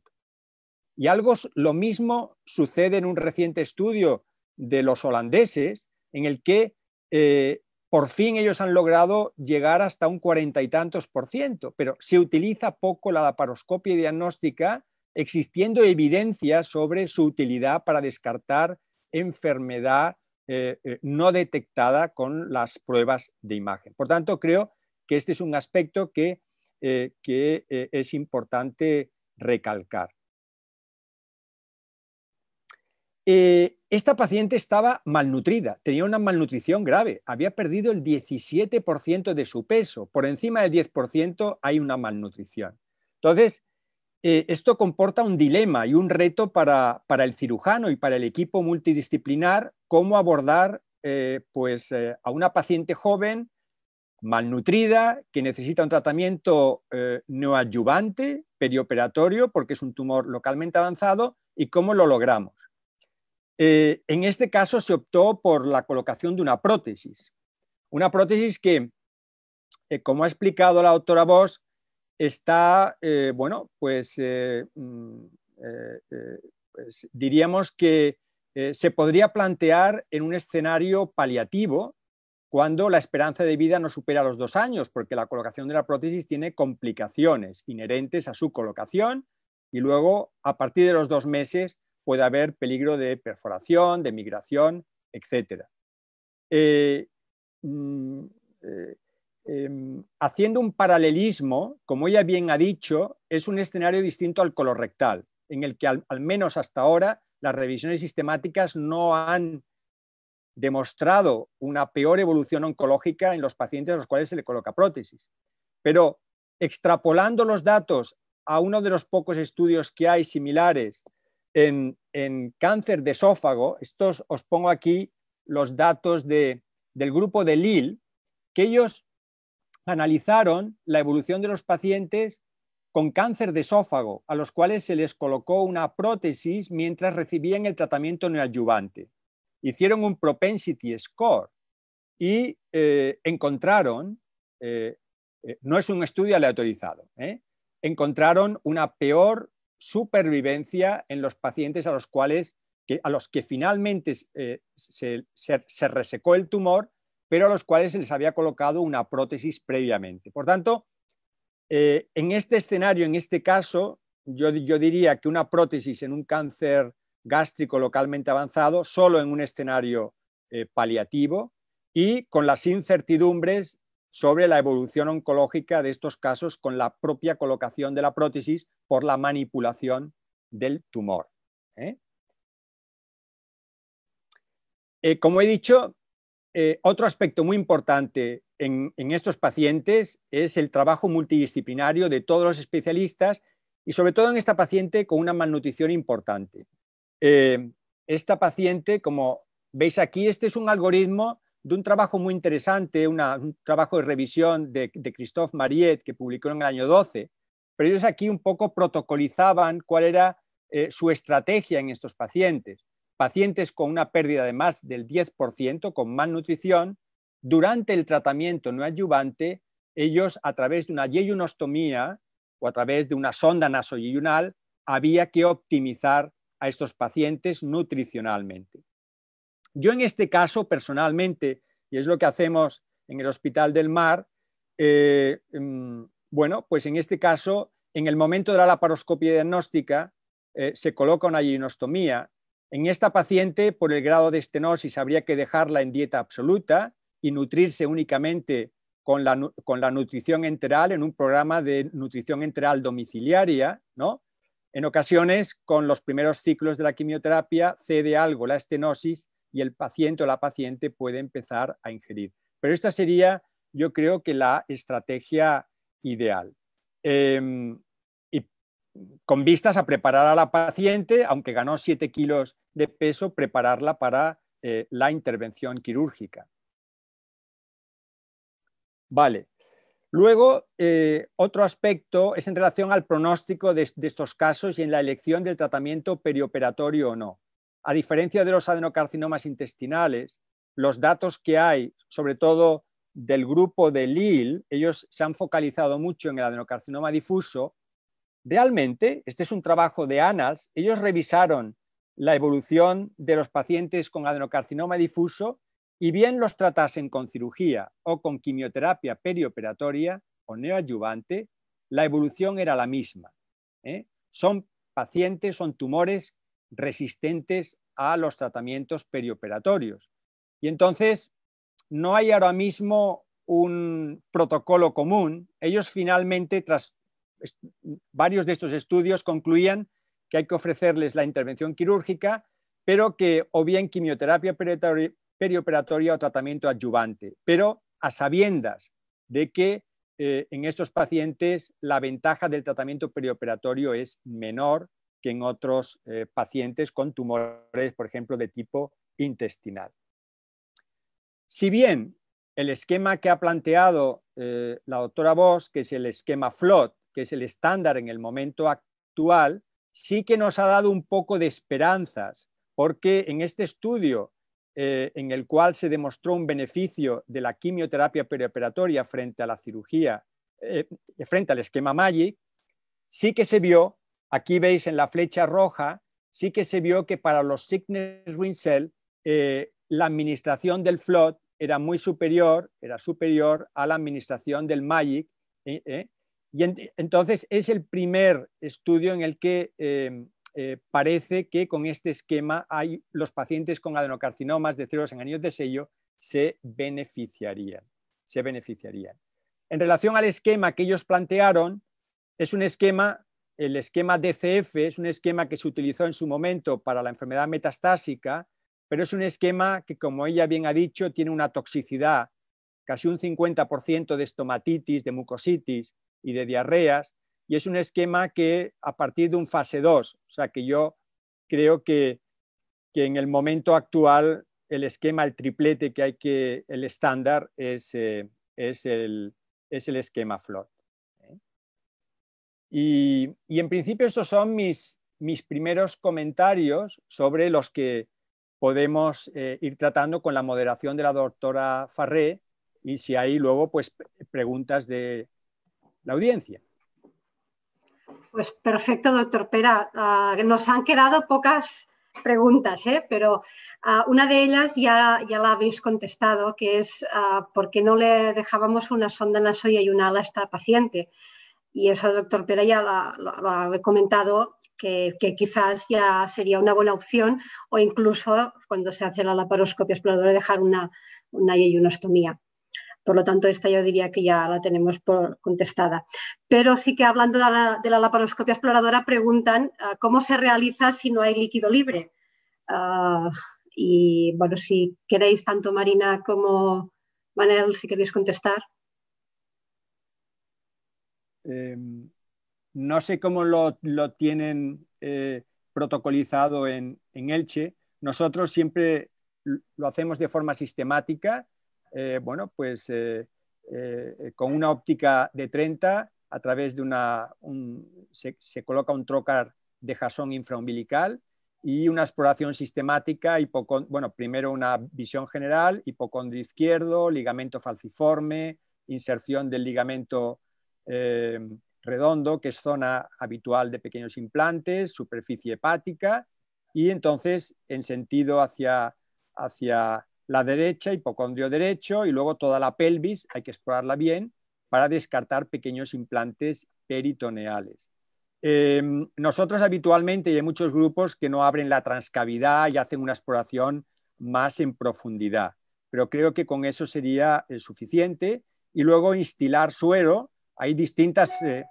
Y algo lo mismo sucede en un reciente estudio de los holandeses, en el que eh, por fin ellos han logrado llegar hasta un cuarenta y tantos por ciento, pero se utiliza poco la laparoscopia diagnóstica existiendo evidencia sobre su utilidad para descartar enfermedad eh, eh, no detectada con las pruebas de imagen. Por tanto, creo que este es un aspecto que, eh, que es importante recalcar. esta paciente estaba malnutrida, tenía una malnutrición grave, había perdido el 17% de su peso, por encima del 10% hay una malnutrición. Entonces, eh, esto comporta un dilema y un reto para, el cirujano y para el equipo multidisciplinar, cómo abordar eh, pues, eh, a una paciente joven malnutrida, que necesita un tratamiento no adyuvante, perioperatorio, porque es un tumor localmente avanzado, y cómo lo logramos. en este caso se optó por la colocación de una prótesis, una prótesis que, como ha explicado la doctora Bosch, está, eh, bueno, pues, eh, mm, eh, pues, diríamos que se podría plantear en un escenario paliativo cuando la esperanza de vida no supera los dos años, porque la colocación de la prótesis tiene complicaciones inherentes a su colocación y luego, a partir de los dos meses, puede haber peligro de perforación, de migración, etc. Em, haciendo un paralelismo, como ella bien ha dicho, es un escenario distinto al colorectal, en el que al, menos hasta ahora las revisiones sistemáticas no han demostrado una peor evolución oncológica en los pacientes a los cuales se le coloca prótesis. Pero extrapolando los datos a uno de los pocos estudios que hay similares en, cáncer de esófago, estos os pongo aquí los datos del grupo de Lille, que ellos analizaron la evolución de los pacientes con cáncer de esófago, a los cuales se les colocó una prótesis mientras recibían el tratamiento neoadyuvante. Hicieron un propensity score y eh, encontraron, eh, eh, no es un estudio aleatorizado, encontraron una peor supervivencia en los pacientes a los cuales, que, a los que finalmente se resecó el tumor pero a los cuales se les había colocado una prótesis previamente. Por tanto, eh, en este escenario, en este caso, yo, diría que una prótesis en un cáncer gástrico localmente avanzado, solo en un escenario eh, paliativo y con las incertidumbres sobre la evolución oncológica de estos casos con la propia colocación de la prótesis por la manipulación del tumor. ¿eh? como he dicho, eh, otro aspecto muy importante en, estos pacientes es el trabajo multidisciplinario de todos los especialistas y sobre todo en esta paciente con una malnutrición importante. Eh, esta paciente, como veis aquí, este es un algoritmo de un trabajo muy interesante, un trabajo de revisión de, Christophe Mariette que publicó en el año 12, pero ellos aquí un poco protocolizaban cuál era eh, su estrategia en estos pacientes pacientes con una pérdida de más del 10% con malnutrición, durante el tratamiento no adyuvante, ellos a través de una yeyunostomía o a través de una sonda nasoyunal había que optimizar a estos pacientes nutricionalmente. Yo en este caso personalmente, y es lo que hacemos en el Hospital del Mar, eh, mm, bueno, pues en este caso, en el momento de la laparoscopia diagnóstica, eh, se coloca una yeyunostomía en esta paciente, por el grado de estenosis, habría que dejarla en dieta absoluta y nutrirse únicamente con la, nutrición enteral en un programa de nutrición enteral domiciliaria, ¿no? En ocasiones, con los primeros ciclos de la quimioterapia, cede algo la estenosis y el paciente o la paciente puede empezar a ingerir. Pero esta sería, yo creo que la estrategia ideal. Em, y con vistas a preparar a la paciente, aunque ganó 7 kilos de peso prepararla para eh, la intervención quirúrgica. Vale. Luego, eh, otro aspecto es en relación al pronóstico de, estos casos y en la elección del tratamiento perioperatorio o no. A diferencia de los adenocarcinomas intestinales, los datos que hay, sobre todo del grupo de Lille, ellos se han focalizado mucho en el adenocarcinoma difuso. Realmente, este es un trabajo de ANALS, ellos revisaron la evolución de los pacientes con adenocarcinoma difuso y bien los tratasen con cirugía o con quimioterapia perioperatoria o neoadyuvante, la evolución era la misma. ¿eh? Son pacientes, son tumores resistentes a los tratamientos perioperatorios. Y entonces, no hay ahora mismo un protocolo común. Ellos finalmente, tras varios de estos estudios, concluían que hay que ofrecerles la intervención quirúrgica, pero que o bien quimioterapia perioperatoria o tratamiento adyuvante, pero a sabiendas de que eh, en estos pacientes la ventaja del tratamiento perioperatorio es menor que en otros eh, pacientes con tumores, por ejemplo, de tipo intestinal. Si bien el esquema que ha planteado eh, la doctora Voss, que es el esquema FLOT, que es el estándar en el momento actual, sí que nos ha dado un poco de esperanzas, porque en este estudio eh, en el cual se demostró un beneficio de la quimioterapia perioperatoria frente a la cirugía, eh, frente al esquema MAGIC, sí que se vio, aquí veis en la flecha roja, sí que se vio que para los sickness Winsell eh, la administración del FLOT era muy superior, era superior a la administración del MAGIC, y entonces es el primer estudio en el que em, eh, parece que con este esquema hay, los pacientes con adenocarcinomas de cerebros en anillos de sello se beneficiarían. Se beneficiarían. En relación al esquema que ellos plantearon, es un esquema, el esquema DCF es un esquema que se utilizó en su momento para la enfermedad metastásica, pero es un esquema que, como ella bien ha dicho, tiene una toxicidad, casi un 50% de estomatitis, de mucositis, y de diarreas. Y es un esquema que a partir de un fase 2, o sea que yo creo que, en el momento actual el esquema, el triplete que hay que, el estándar es, eh, es, el, esquema FLOT. ¿eh? Y, en principio estos son mis, mis primeros comentarios sobre los que podemos eh, ir tratando con la moderación de la doctora Farré y si hay luego pues preguntas de, la audiencia. Pues perfecto, doctor Pera. Ah, nos han quedado pocas preguntas, ¿eh? pero ah, una de ellas ya, ya la habéis contestado, que es ah, por qué no le dejábamos una sonda naso y una a esta paciente. Y eso, doctor Pera, ya lo, he comentado, que, quizás ya sería una buena opción o incluso cuando se hace la laparoscopia exploradora dejar una, una por lo tanto, esta yo diría que ya la tenemos por contestada. Pero sí que hablando de la, laparoscopia exploradora, preguntan ah, cómo se realiza si no hay líquido libre. Ah, y bueno, si queréis, tanto Marina como Manel, si queréis contestar. Em, no sé cómo lo, tienen eh, protocolizado en, en Elche. Nosotros siempre lo hacemos de forma sistemática eh, bueno, pues eh, eh, con una óptica de 30 a través de una, se, coloca un trocar de jasón infraumbilical y una exploración sistemática, bueno, primero una visión general, hipocondrio izquierdo, ligamento falciforme, inserción del ligamento redondo, que es zona habitual de pequeños implantes, superficie hepática, y entonces en sentido hacia, hacia la derecha, hipocondrio derecho y luego toda la pelvis, hay que explorarla bien para descartar pequeños implantes peritoneales. Em, nosotros habitualmente, y hay muchos grupos que no abren la transcavidad y hacen una exploración más en profundidad, pero creo que con eso sería eh, suficiente. Y luego instilar suero, hay distintas eh,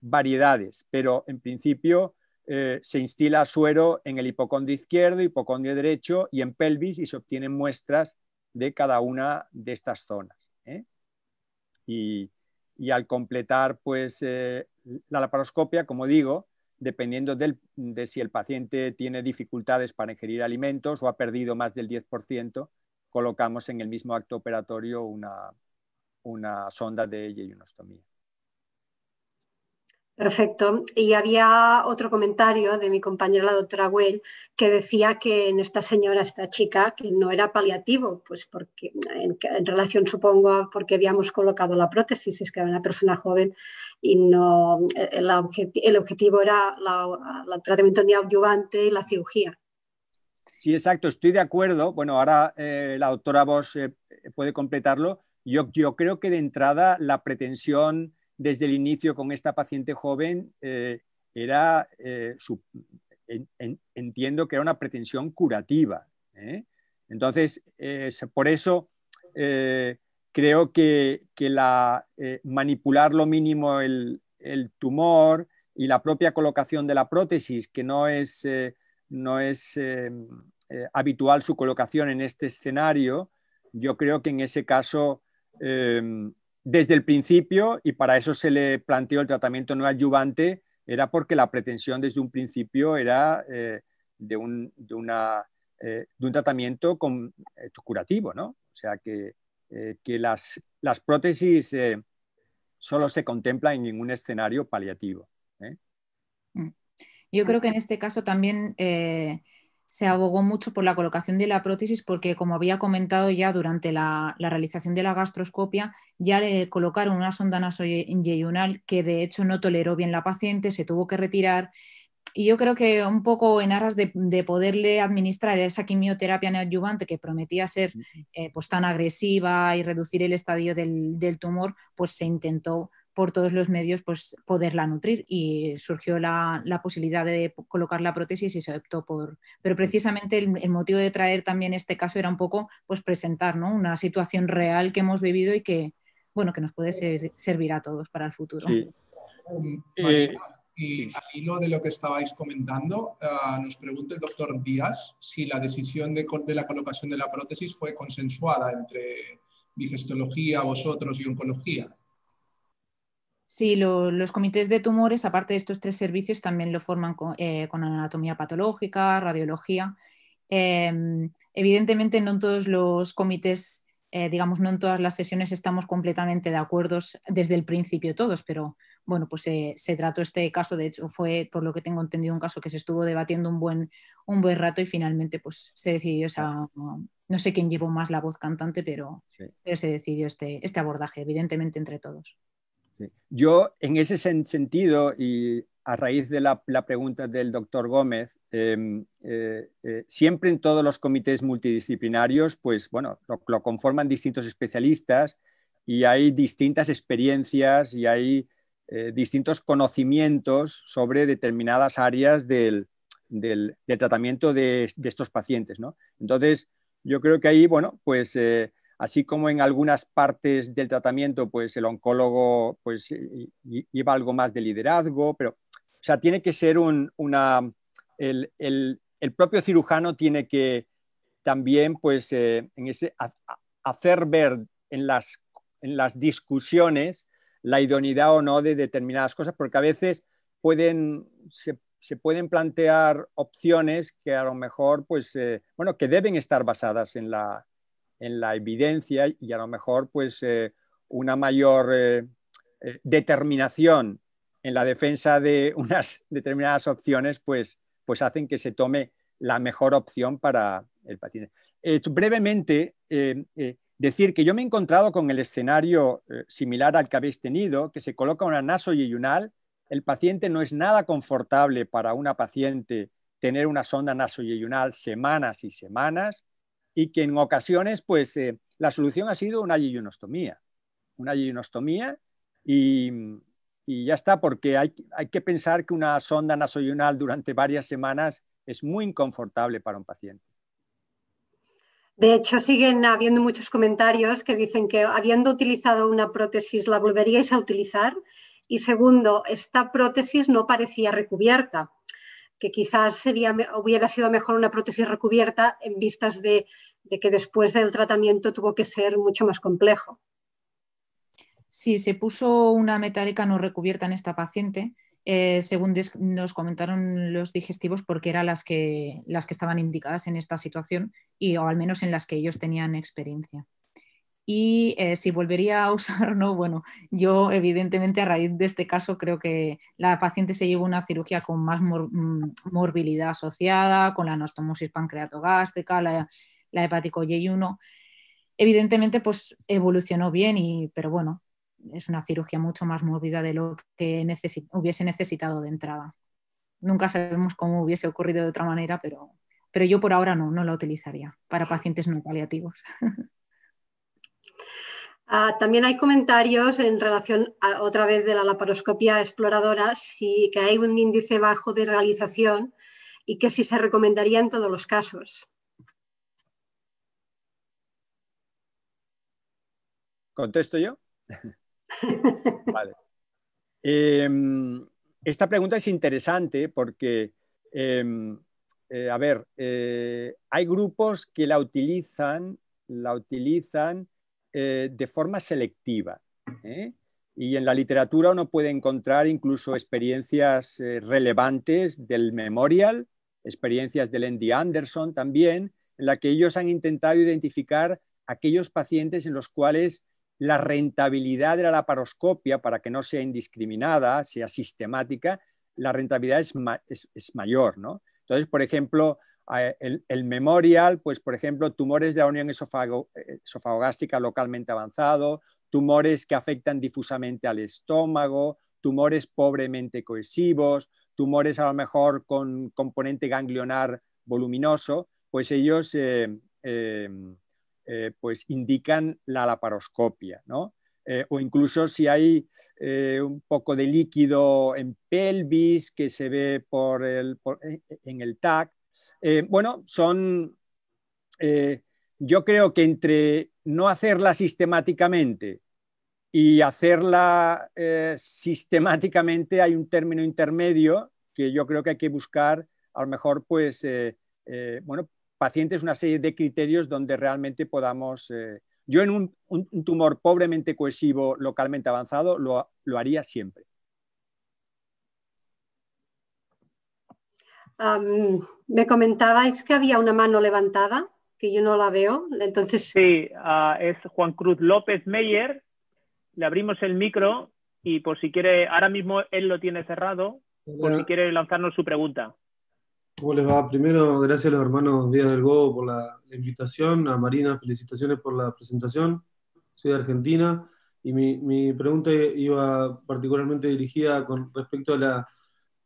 variedades, pero en principio eh, se instila suero en el hipocondrio izquierdo, hipocondrio derecho y en pelvis y se obtienen muestras de cada una de estas zonas. ¿eh? Y, al completar pues, eh, la laparoscopia, como digo, dependiendo de si el paciente tiene dificultades para ingerir alimentos o ha perdido más del 10%, colocamos en el mismo acto operatorio una, una sonda de yeyunostomía. Perfecto. Y había otro comentario de mi compañera, la doctora Güell, que decía que en esta señora, esta chica, que no era paliativo, pues porque en, relación supongo a porque habíamos colocado la prótesis, es que era una persona joven y no el, objetivo era la, el tratamiento neoadyuvante y la cirugía. Sí, exacto, estoy de acuerdo. Bueno, ahora eh, la doctora Bosch eh, puede completarlo. Yo, yo creo que de entrada la pretensión desde el inicio con esta paciente joven eh, era, eh, entiendo que era una pretensión curativa. ¿eh? Entonces, por eso creo que, la, manipular lo mínimo el, tumor y la propia colocación de la prótesis, que no es, no es habitual su colocación en este escenario, yo creo que en ese caso desde el principio, y para eso se le planteó el tratamiento no adyuvante, era porque la pretensión desde un principio era eh, de, un, una, eh, de, un, tratamiento eh, curativo, ¿no? O sea que, que las, las prótesis solo se contemplan en ningún escenario paliativo. Mm. Yo creo que en este caso también se abogó mucho por la colocación de la prótesis porque, como había comentado ya durante la, realización de la gastroscopia, ya le colocaron una sonda nasoyeyunal que de hecho no toleró bien la paciente, se tuvo que retirar. Y yo creo que un poco en aras de, poderle administrar esa quimioterapia adyuvante que prometía ser eh, pues tan agresiva y reducir el estadio del tumor, pues se intentó por todos los medios pues, poderla nutrir y surgió la, posibilidad de colocar la prótesis y se optó por... Pero precisamente el, motivo de traer también este caso era un poco pues, presentar una situación real que hemos vivido y que, bueno, que nos puede servir a todos para el futuro. Eh, y al hilo de lo que estabais comentando, ah, nos pregunta el doctor Díaz si la decisión de, de la colocación de la prótesis fue consensuada entre digestología, vosotros y oncología. Sí, los comités de tumores, aparte de estos tres servicios, también lo forman eh, con, anatomía patológica, radiología. Em, evidentemente, no en todos los comités, eh, digamos, no en todas las sesiones estamos completamente de acuerdo desde el principio todos, pero bueno, pues se, trató este caso, de hecho fue, por lo que tengo entendido, un caso que se estuvo debatiendo un buen, buen rato y finalmente pues se decidió no sé quién llevó más la voz cantante, pero, se decidió este, este abordaje, evidentemente entre todos. Yo, en ese sentido, y a raíz de la, pregunta del doctor Gómez, em, eh, eh, siempre en todos los comités multidisciplinarios, pues bueno, lo, conforman distintos especialistas y hay distintas experiencias y hay eh, distintos conocimientos sobre determinadas áreas del, tratamiento de, de, estos pacientes, ¿no? Entonces, yo creo que ahí, bueno, pues así como en algunas partes del tratamiento, pues el oncólogo pues, eh, lleva algo más de liderazgo, pero, o sea, tiene que ser una, el, propio cirujano tiene que también, pues, eh, en ese, hacer ver en las, en las discusiones la idoneidad o no de determinadas cosas, porque a veces pueden, se, pueden plantear opciones que a lo mejor, pues, eh, bueno, que deben estar basadas en la, en la evidencia y a lo mejor pues eh, una mayor eh, eh, determinación en la defensa de (laughs) unas determinadas opciones pues, pues hacen que se tome la mejor opción para el paciente. brevemente, decir que yo me he encontrado con el escenario similar al que habéis tenido, que se coloca una nasoyeyunal, el paciente no es nada confortable para una paciente tener una sonda nasoyeyunal semanas y semanas, y que en ocasiones pues eh, la solución ha sido una yeyunostomía, una yeyunostomía y, ya está, porque hay, hay, que pensar que una sonda nasoyunal durante varias semanas es muy inconfortable para un paciente. De hecho, siguen habiendo muchos comentarios que dicen que habiendo utilizado una prótesis la volveríais a utilizar y segundo, esta prótesis no parecía recubierta que quizás hubiera sido mejor una prótesis recubierta en vistas de, que después del tratamiento tuvo que ser mucho más complejo. Sí, se puso una metálica no recubierta en esta paciente, eh, según nos comentaron los digestivos, porque eran las que, las que estaban indicadas en esta situación y o al menos en las que ellos tenían experiencia y eh, si volvería a usarlo, (laughs) bueno, yo evidentemente a raíz de este caso creo que la paciente se llevó una cirugía con más mm, morbilidad asociada, con la anastomosis pancreatogástrica, la, la hepático Y1. Evidentemente, pues evolucionó bien, y, pero bueno, es una cirugía mucho más mórbida de lo que hubiese necesitado de entrada. Nunca sabemos cómo hubiese ocurrido de otra manera, pero, pero yo por ahora no, no la utilizaría para pacientes no paliativos. (laughs) Ah, también hay comentarios en relación otra vez de la laparoscopia exploradora, si, que hay un índice bajo de realización y que si se recomendaría en todos los casos. ¿Contesto yo? (laughs) Em, esta pregunta es interesante porque, em, eh, a ver, eh, hay grupos que la utilizan, la utilizan eh, de forma selectiva. ¿eh? Y en la literatura uno puede encontrar incluso experiencias eh, relevantes del Memorial, experiencias del Andy Anderson también, en la que ellos han intentado identificar aquellos pacientes en los cuales la rentabilidad de la laparoscopia, para que no sea indiscriminada, sea sistemática, la rentabilidad es, mayor. ¿no? Entonces, por ejemplo, eh, el, memorial, pues por ejemplo, tumores de la unión esofago, eh, localmente avanzado, tumores que afectan difusamente al estómago, tumores pobremente cohesivos, tumores a lo mejor con componente ganglionar voluminoso, pues ellos eh, em, pues indican la laparoscopia, ¿no? o incluso si hay un poco de líquido en pelvis que se ve por el, en el TAC, eh, bueno, son, eh, yo creo que entre no hacerla sistemáticamente y hacerla eh, sistemáticamente hay un término intermedio que yo creo que hay que buscar, a lo mejor, pues, bueno, pacientes, una serie de criterios donde realmente podamos... yo en un, tumor pobremente cohesivo, localmente avanzado, lo haría siempre. me comentabais que había una mano levantada, que yo no la veo, entonces... Sí, ah, es Juan Cruz López Meyer. Le abrimos el micro y por si quiere, ahora mismo él lo tiene cerrado, por si quiere lanzarnos su pregunta. ¿Cómo les va? Primero, gracias a los hermanos Díaz del Go por la, invitación. A Marina, felicitaciones por la presentación. Soy de Argentina y mi, mi pregunta iba particularmente dirigida con respecto a la,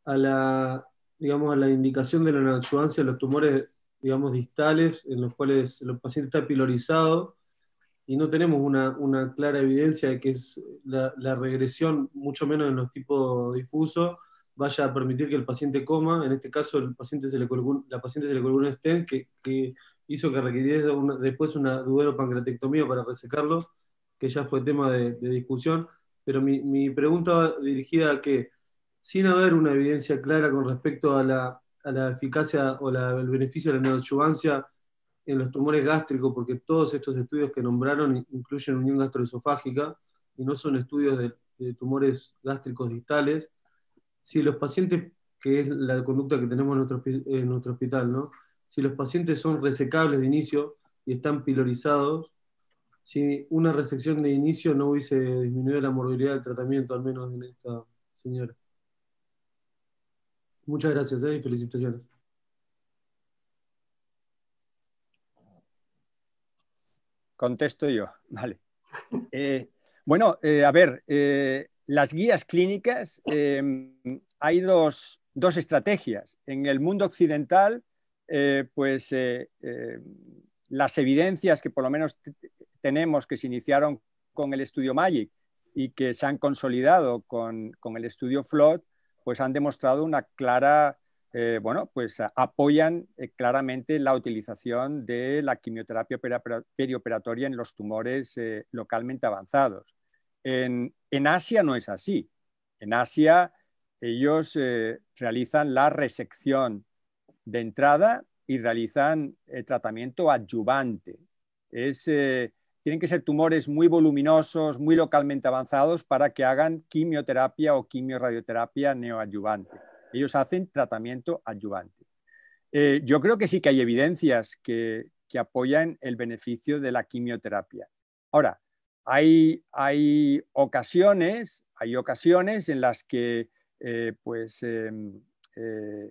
a la digamos, a la indicación de la neoadjuvancia de los tumores, digamos, distales, en los cuales el paciente está pilorizado, y no tenemos una, una clara evidencia de que es la, regresión, mucho menos en los tipos difusos, vaya a permitir que el paciente coma. En este caso, el paciente la paciente se le colgó un stent que, hizo que requiriese después una pancreatectomía para resecarlo, que ya fue tema de, discusión. Pero mi, mi pregunta dirigida a que sin haber una evidencia clara con respecto a la, eficacia o el beneficio de la neoadyuvancia en los tumores gástricos, porque todos estos estudios que nombraron incluyen unión gastroesofágica y no son estudios de, tumores gástricos distales. Si los pacientes, que es la conducta que tenemos en nuestro, hospital, si los pacientes son resecables de inicio y están pilorizados, si una resección de inicio no hubiese disminuido la morbilidad del tratamiento, al menos en esta señora. Muchas gracias y felicitaciones. Contesto yo, (laughs) vale. Eh, bueno, eh, a ver, eh, las guías clínicas, hay dos, dos, estrategias. En el mundo occidental, pues las evidencias que por lo menos tenemos que se iniciaron con el estudio MAGIC y que se han consolidado con, con el estudio FLOT, pues han demostrado una clara, eh, bueno, pues apoyan eh, claramente la utilización de la quimioterapia perioperatoria en los tumores eh, localmente avanzados. En, Asia no es así. En Asia ellos realizan la resección de entrada y realizan el tratamiento adyuvante. Es tienen que ser tumores muy voluminosos, muy localmente avanzados para que hagan quimioterapia o quimioradioterapia neoadyuvante. Ellos hacen tratamiento adyuvante. Eh, yo creo que sí que hay evidencias que, apoyan el beneficio de la quimioterapia. Ahora, hay, ocasiones, hay ocasiones en las que eh, pues, em, eh,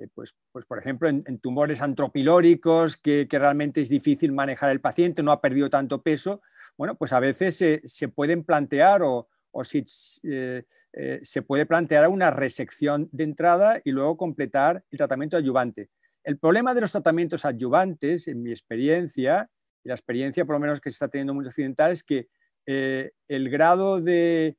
eh, pues, pues, por ejemplo, en, tumores antropilóricos, que, realmente es difícil manejar el paciente, no ha perdido tanto peso, bueno, pues a veces se pueden plantear o, si, eh, eh, se puede plantear una resección de entrada y luego completar el tratamiento adyuvante. El problema de los tratamientos adyuvantes, en mi experiencia, y la experiencia por lo menos que se está teniendo mucho occidental, es que el grado de,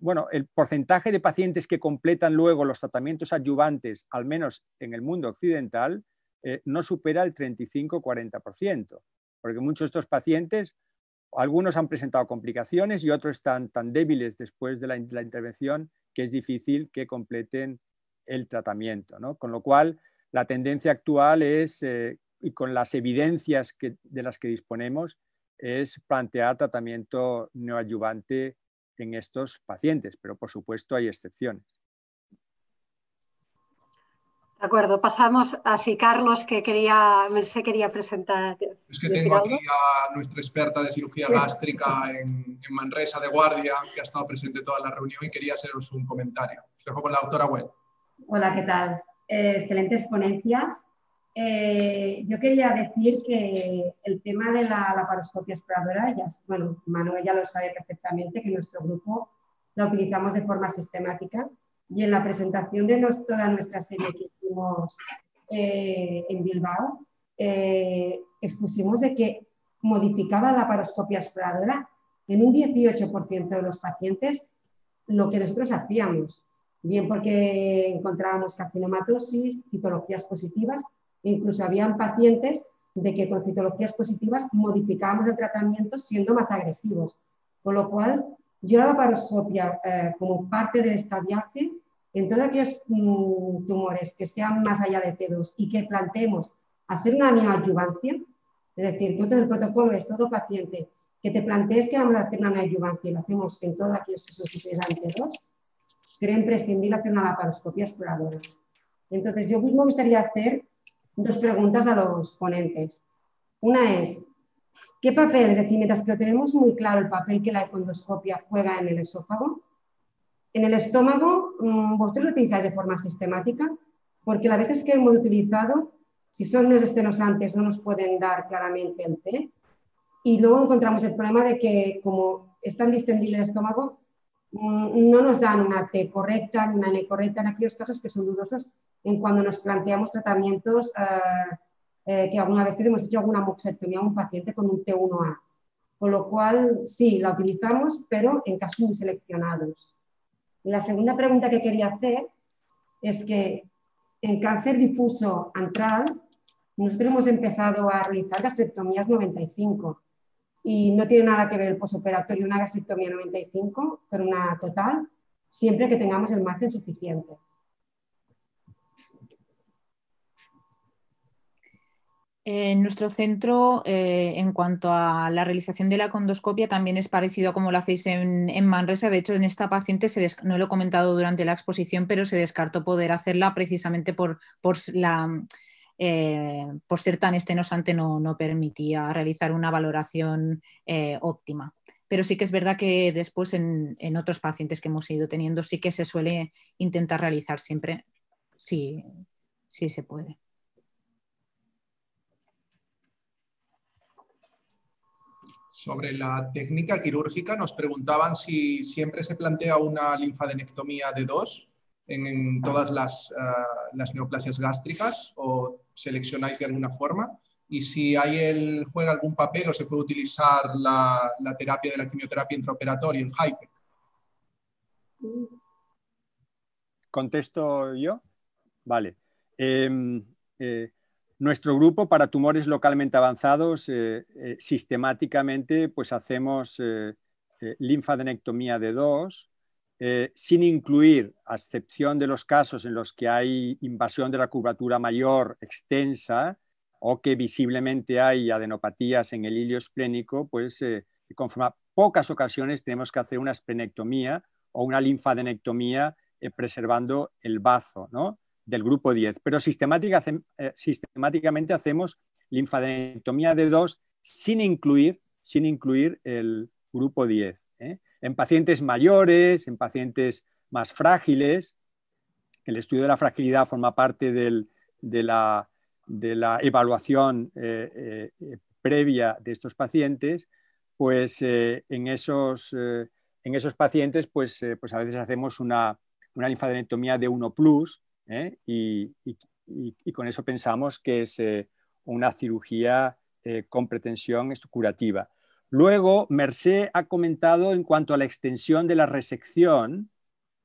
bueno, el porcentaje de pacientes que completan luego los tratamientos adyuvantes, al menos en el mundo occidental, eh, no supera el 35-40%, porque muchos de estos pacientes, algunos han presentado complicaciones y otros están tan débiles después de la, intervención que es difícil que completen el tratamiento. ¿no? Con lo cual, la tendencia actual es, eh, y con las evidencias que, de las que disponemos, es plantear tratamiento neoadyuvante en estos pacientes, pero por supuesto hay excepciones. De acuerdo, pasamos a si Carlos, que quería, se quería presentar. Es que tengo aquí a nuestra experta de cirugía gástrica en, Manresa de Guardia, que ha estado presente toda la reunión y quería haceros un comentario. Os dejo con la doctora Well. Hola, ¿qué tal? Eh, excelentes ponencias. Eh, yo quería decir que el tema de la laparoscopia exploradora, ya, bueno, Manuel ya lo sabe perfectamente, que nuestro grupo la utilizamos de forma sistemática y en la presentación de toda nuestra serie que hicimos eh, en Bilbao, eh, expusimos de que modificaba la laparoscopia exploradora en un 18% de los pacientes lo que nosotros hacíamos, bien porque encontrábamos carcinomatosis, citologías positivas Incluso habían pacientes de que con citologías positivas modificábamos el tratamiento siendo más agresivos. Con lo cual, yo la laparoscopia eh, como parte del estadiaje en todos aquellos mm, tumores que sean más allá de T2 y que planteemos hacer una neoadyuvancia, es decir, tú el protocolo es todo paciente que te plantees que vamos a hacer una neoadyuvancia y lo hacemos en todos aquellos que a T2, creen prescindir hacer una laparoscopia exploradora. Entonces, yo mismo me gustaría hacer dos preguntas a los ponentes. Una es, ¿qué papel, es decir, mientras que tenemos muy claro el papel que la econdoscopia juega en el esófago, en el estómago, mm, ¿vosotros lo utilizáis de forma sistemática? Porque las veces que hemos utilizado, si son los estenosantes, no nos pueden dar claramente el T. Y luego encontramos el problema de que, como es tan distendible el estómago, mm, no nos dan una T correcta, una N correcta en aquellos casos que son dudosos en cuando nos planteamos tratamientos eh, eh, que alguna vez hemos hecho alguna moxectomía a un paciente con un T1A. Con lo cual, sí, la utilizamos, pero en casos muy seleccionados. La segunda pregunta que quería hacer es que en cáncer difuso antral, nosotros hemos empezado a realizar gastrectomías 95 y no tiene nada que ver el posoperatorio, una gastrectomía 95 con una total, siempre que tengamos el margen suficiente. En nuestro centro, eh, en cuanto a la realización de la condoscopia, también es parecido a como lo hacéis en, Manresa. De hecho, en esta paciente, no lo he comentado durante la exposición, pero se descartó poder hacerla precisamente por, eh, ser tan estenosante, no, permitía realizar una valoración eh, óptima. Pero sí que es verdad que después en, otros pacientes que hemos ido teniendo sí que se suele intentar realizar siempre, si se puede. Sobre la técnica quirúrgica, nos preguntaban si siempre se plantea una linfadenectomía de 2 en, todas ah, las, neoplasias gástricas o seleccionáis de alguna forma y si hay juega algún papel o se puede utilizar la, terapia de la quimioterapia intraoperatoria, en HIPEC. ¿Contesto yo? Vale. Em, eh, nuestro grupo para tumores localmente avanzados eh, eh, sistemáticamente pues hacemos eh, linfadenectomía de 2 sin incluir, a excepción de los casos en los que hay invasión de la curvatura mayor extensa o que visiblemente hay adenopatías en el hilio esplénico, pues conforme pocas ocasiones tenemos que hacer una esplenectomía o una linfadenectomía preservando el bazo, ¿no? del grupo 10, pero eh, sistemáticamente hacemos linfadenectomía de 2 sin incluir, sin incluir el grupo 10. ¿eh? En pacientes mayores, en pacientes más frágiles, el estudio de la fragilidad forma parte de, la, evaluación eh, previa de estos pacientes, pues en, esos, pacientes pues, pues a veces hacemos una, una linfadenectomía de 1+, ¿eh? y, con eso pensamos que es eh, una cirugía eh, con pretensión curativa. Luego, Mercé ha comentado en cuanto a la extensión de la resección,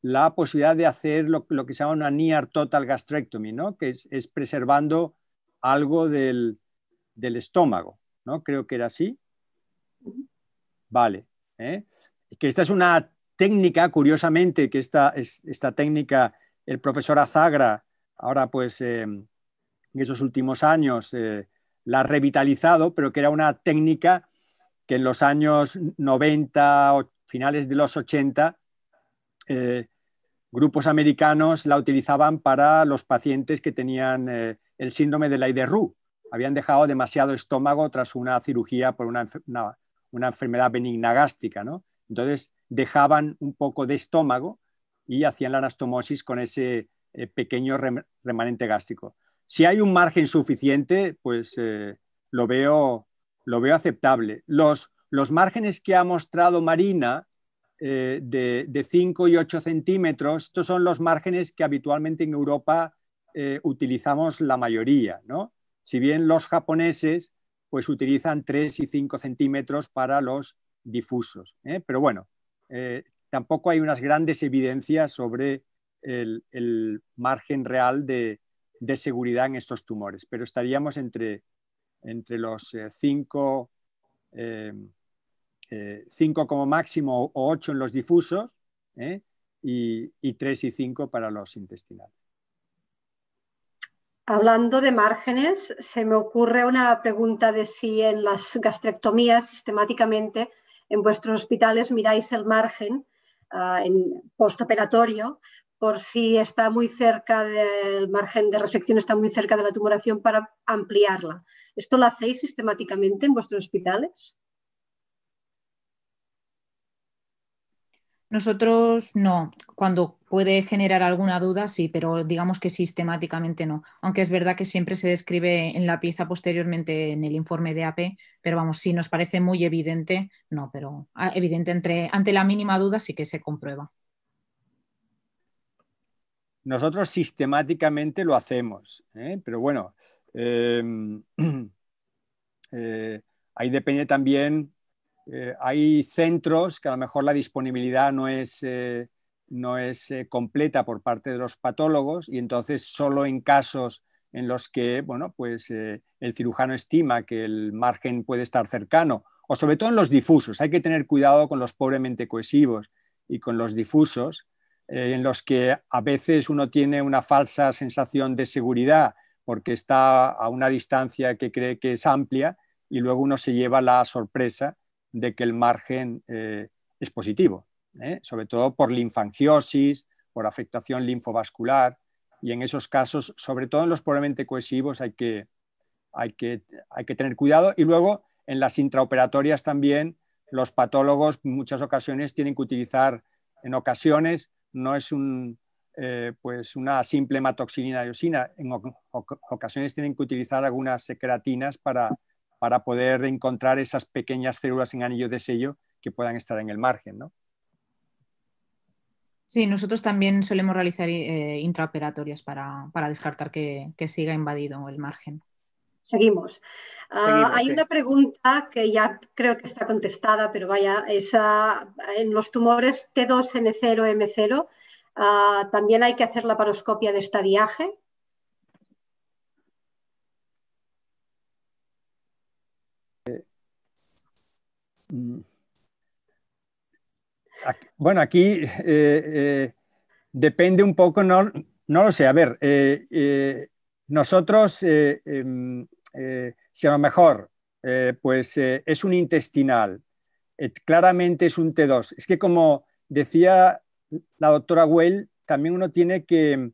la posibilidad de hacer lo, que se llama una near total gastrectomy, que es, preservando algo del, estómago, ¿no? Creo que era así. Vale. Que esta es una técnica, curiosamente, que esta, esta técnica el profesor Azagra, ahora pues eh, en esos últimos años, eh, la ha revitalizado, pero que era una técnica que en los años 90 o finales de los 80 eh, grupos americanos la utilizaban para los pacientes que tenían el síndrome de la Habían dejado demasiado estómago tras una cirugía por una, enfermedad benigna gástrica. ¿no? Entonces dejaban un poco de estómago y hacían la anastomosis con ese eh, pequeño remanente gástrico. Si hay un margen suficiente, pues eh, lo, veo, lo veo aceptable. Los, los márgenes que ha mostrado Marina eh, de, 5 y 8 centímetros, estos son los márgenes que habitualmente en Europa utilizamos la mayoría, ¿no? Si bien los japoneses pues utilizan 3 y 5 centímetros para los difusos. Pero bueno, tampoco hay unas grandes evidencias sobre el, margen real de, seguridad en estos tumores, pero estaríamos entre, entre los 5 eh, eh, eh, como máximo o 8 en los difusos y 3 y 5 para los intestinales. Hablando de márgenes, se me ocurre una pregunta de si en las gastrectomías sistemáticamente en vuestros hospitales miráis el margen Ah, en postoperatorio por si está muy cerca del margen de resección, está muy cerca de la tumoración para ampliarla. ¿Esto lo hacéis sistemáticamente en vuestros hospitales? Nosotros no, cuando puede generar alguna duda sí, pero digamos que sistemáticamente no, aunque es verdad que siempre se describe en la pieza posteriormente en el informe de AP, pero vamos, si nos parece muy evidente, no, pero ah, evidente entre, ante la mínima duda sí que se comprueba. Nosotros sistemáticamente lo hacemos, ¿eh? pero bueno, em, (clears throat) eh, ahí depende también eh, hay centros que a lo mejor la disponibilidad no es, eh, eh, completa por parte de los patólogos y entonces solo en casos en los que bueno, pues, el cirujano estima que el margen puede estar cercano o sobre todo en los difusos. Hay que tener cuidado con los pobremente cohesivos y con los difusos, en los que a veces uno tiene una falsa sensación de seguridad porque está a una distancia que cree que es amplia y luego uno se lleva la sorpresa de que el margen eh, es positivo, ¿eh? sobre todo por linfangiosis, por afectación linfovascular, y en esos casos, sobre todo en los probablemente cohesivos, hay que, hay que, tener cuidado. Y luego, en las intraoperatorias también, los patólogos en muchas ocasiones tienen que utilizar, en ocasiones, no es un, eh, pues una simple hematoxilina y osina, en ocasiones tienen que utilizar algunas secretinas para para poder encontrar esas pequeñas células en anillo de sello que puedan estar en el margen. ¿no? Sí, nosotros también solemos realizar eh, intraoperatorias para, descartar que, siga invadido el margen. Seguimos. Ah, hay una pregunta que ya creo que está contestada, pero vaya, esa en los tumores T2N0M0 ah, también hay que hacer la paroscopia de estadiaje. Bueno, aquí eh, eh, depende un poco, no, lo sé, a ver, eh, nosotros, em, si a lo mejor, pues es un intestinal, claramente es un T2, es que como decía la doctora Well, también uno tiene que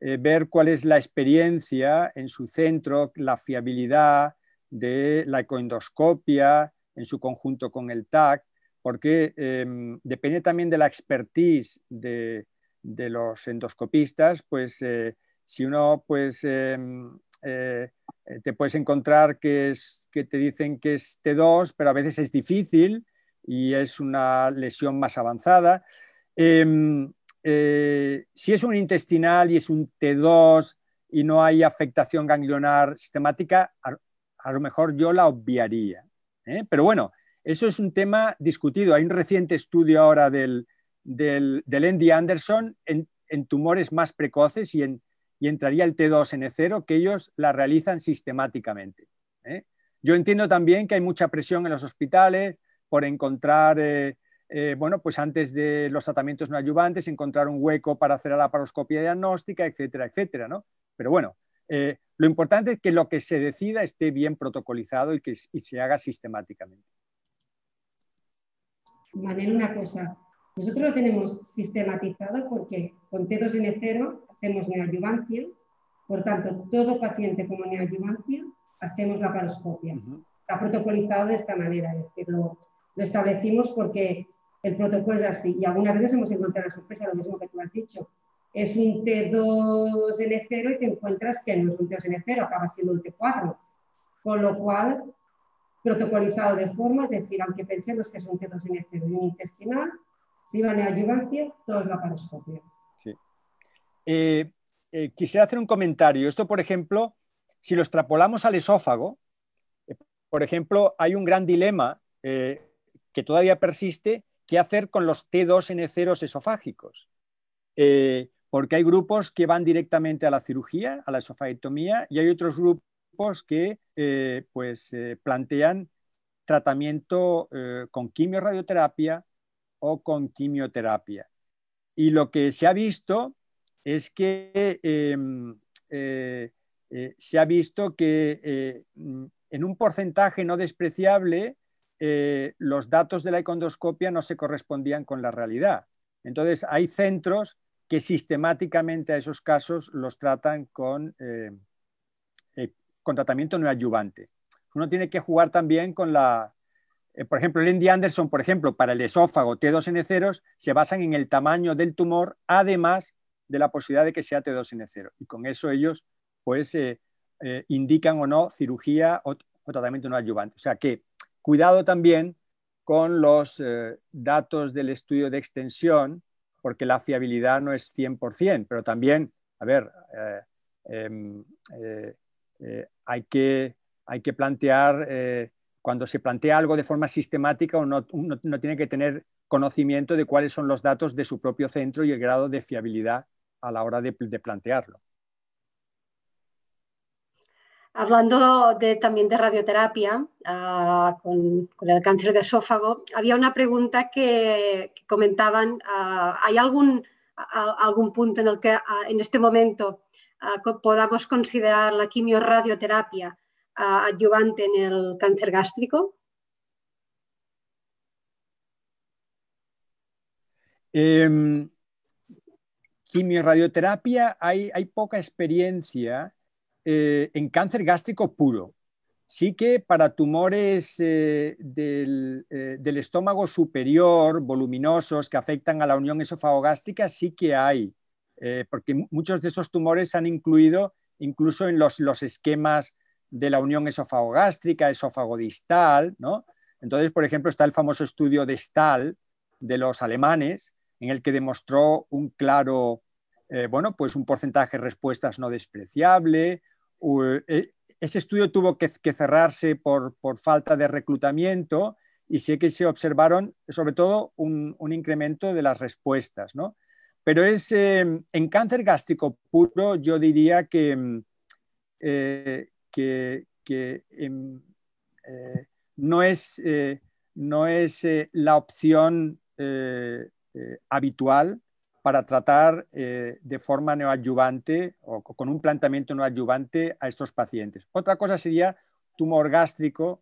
ver cuál es la experiencia en su centro, la fiabilidad de la ecoendoscopia, en su conjunto con el TAC, porque em, depende también de la expertise de, los endoscopistas, pues eh, si uno, pues em, eh, te puedes encontrar que, que te dicen que es T2, pero a veces es difícil y es una lesión más avanzada. Em, eh, si es un intestinal y es un T2 y no hay afectación ganglionar sistemática, a lo mejor yo la obviaría. ¿eh? Pero bueno, eso es un tema discutido. Hay un reciente estudio ahora del, Andy Anderson en, tumores más precoces y, en, entraría el T2N0 que ellos la realizan sistemáticamente. ¿eh? Yo entiendo también que hay mucha presión en los hospitales por encontrar, eh, bueno, pues antes de los tratamientos no ayudantes, encontrar un hueco para hacer la paroscopia diagnóstica, etcétera, etcétera, ¿no? Pero bueno, lo importante es que lo que se decida esté bien protocolizado y que se haga sistemáticamente. Manel, una cosa. Nosotros lo tenemos sistematizado porque con T2N0 hacemos neoadyuvancia, por tanto, todo paciente como neoadyuvancia hacemos la paroscopia. Está protocolizado de esta manera, es decir, lo, lo establecimos porque el protocolo es así y algunas veces hemos encontrado la sorpresa, lo mismo que tú has dicho es un T2N0 y te encuentras que no es un T2N0, acaba siendo un T4. Con lo cual, protocolizado de forma, es decir, aunque pensemos que es un T2N0 y un intestinal, si van a ayudancia, todo es la paroscopia. Sí. Eh, eh, quisiera hacer un comentario. Esto, por ejemplo, si lo extrapolamos al esófago, eh, por ejemplo, hay un gran dilema que todavía persiste, ¿qué hacer con los T2N0 esofágicos? Eh, porque hay grupos que van directamente a la cirugía, a la esofagectomía, y hay otros grupos que eh, pues, eh, plantean tratamiento eh, con quimioradioterapia o con quimioterapia. Y lo que se ha visto es que em, se ha visto que en un porcentaje no despreciable los datos de la icondoscopia no se correspondían con la realidad. Entonces, hay centros que sistemáticamente a esos casos los tratan con, eh, eh, con tratamiento no ayudante Uno tiene que jugar también con la, eh, por ejemplo, el Andy Anderson, por ejemplo, para el esófago T2N0 se basan en el tamaño del tumor, además de la posibilidad de que sea T2N0. Y con eso ellos, pues, indican o no cirugía o, tratamiento no ayudante O sea que cuidado también con los datos del estudio de extensión porque la fiabilidad no es 100%, pero también, a ver, eh, em, eh, eh, hay, que, hay que plantear, cuando se plantea algo de forma sistemática, uno, no tiene que tener conocimiento de cuáles son los datos de su propio centro y el grado de fiabilidad a la hora de plantearlo. Hablando también de radioterapia ah, con, el cáncer de esófago, había una pregunta que, comentaban, ah, ¿hay algún, punto en el que ah, en este momento podamos considerar la quimioradioterapia adyuvante en el cáncer gástrico? Eh, quimioradioterapia, hay, hay poca experiencia eh, en cáncer gástrico puro. Sí que para tumores eh, eh, del, estómago superior, voluminosos, que afectan a la unión esofagogástrica, sí que hay, porque muchos de esos tumores se han incluido incluso en los, los esquemas de la unión esofagogástrica, esofagodistal, ¿no? Entonces, por ejemplo, está el famoso estudio de Stahl de los alemanes, en el que demostró un claro, bueno, pues un porcentaje de respuestas no despreciable, e, ese estudio tuvo que, cerrarse por, falta de reclutamiento y sí que se observaron sobre todo un, incremento de las respuestas, ¿no? Pero es, eh, en cáncer gástrico puro yo diría que, mm, eh, em, eh, no es la opción habitual para tratar eh, de forma neoadyuvante o con un planteamiento no neoadyuvante a estos pacientes. Otra cosa sería tumor gástrico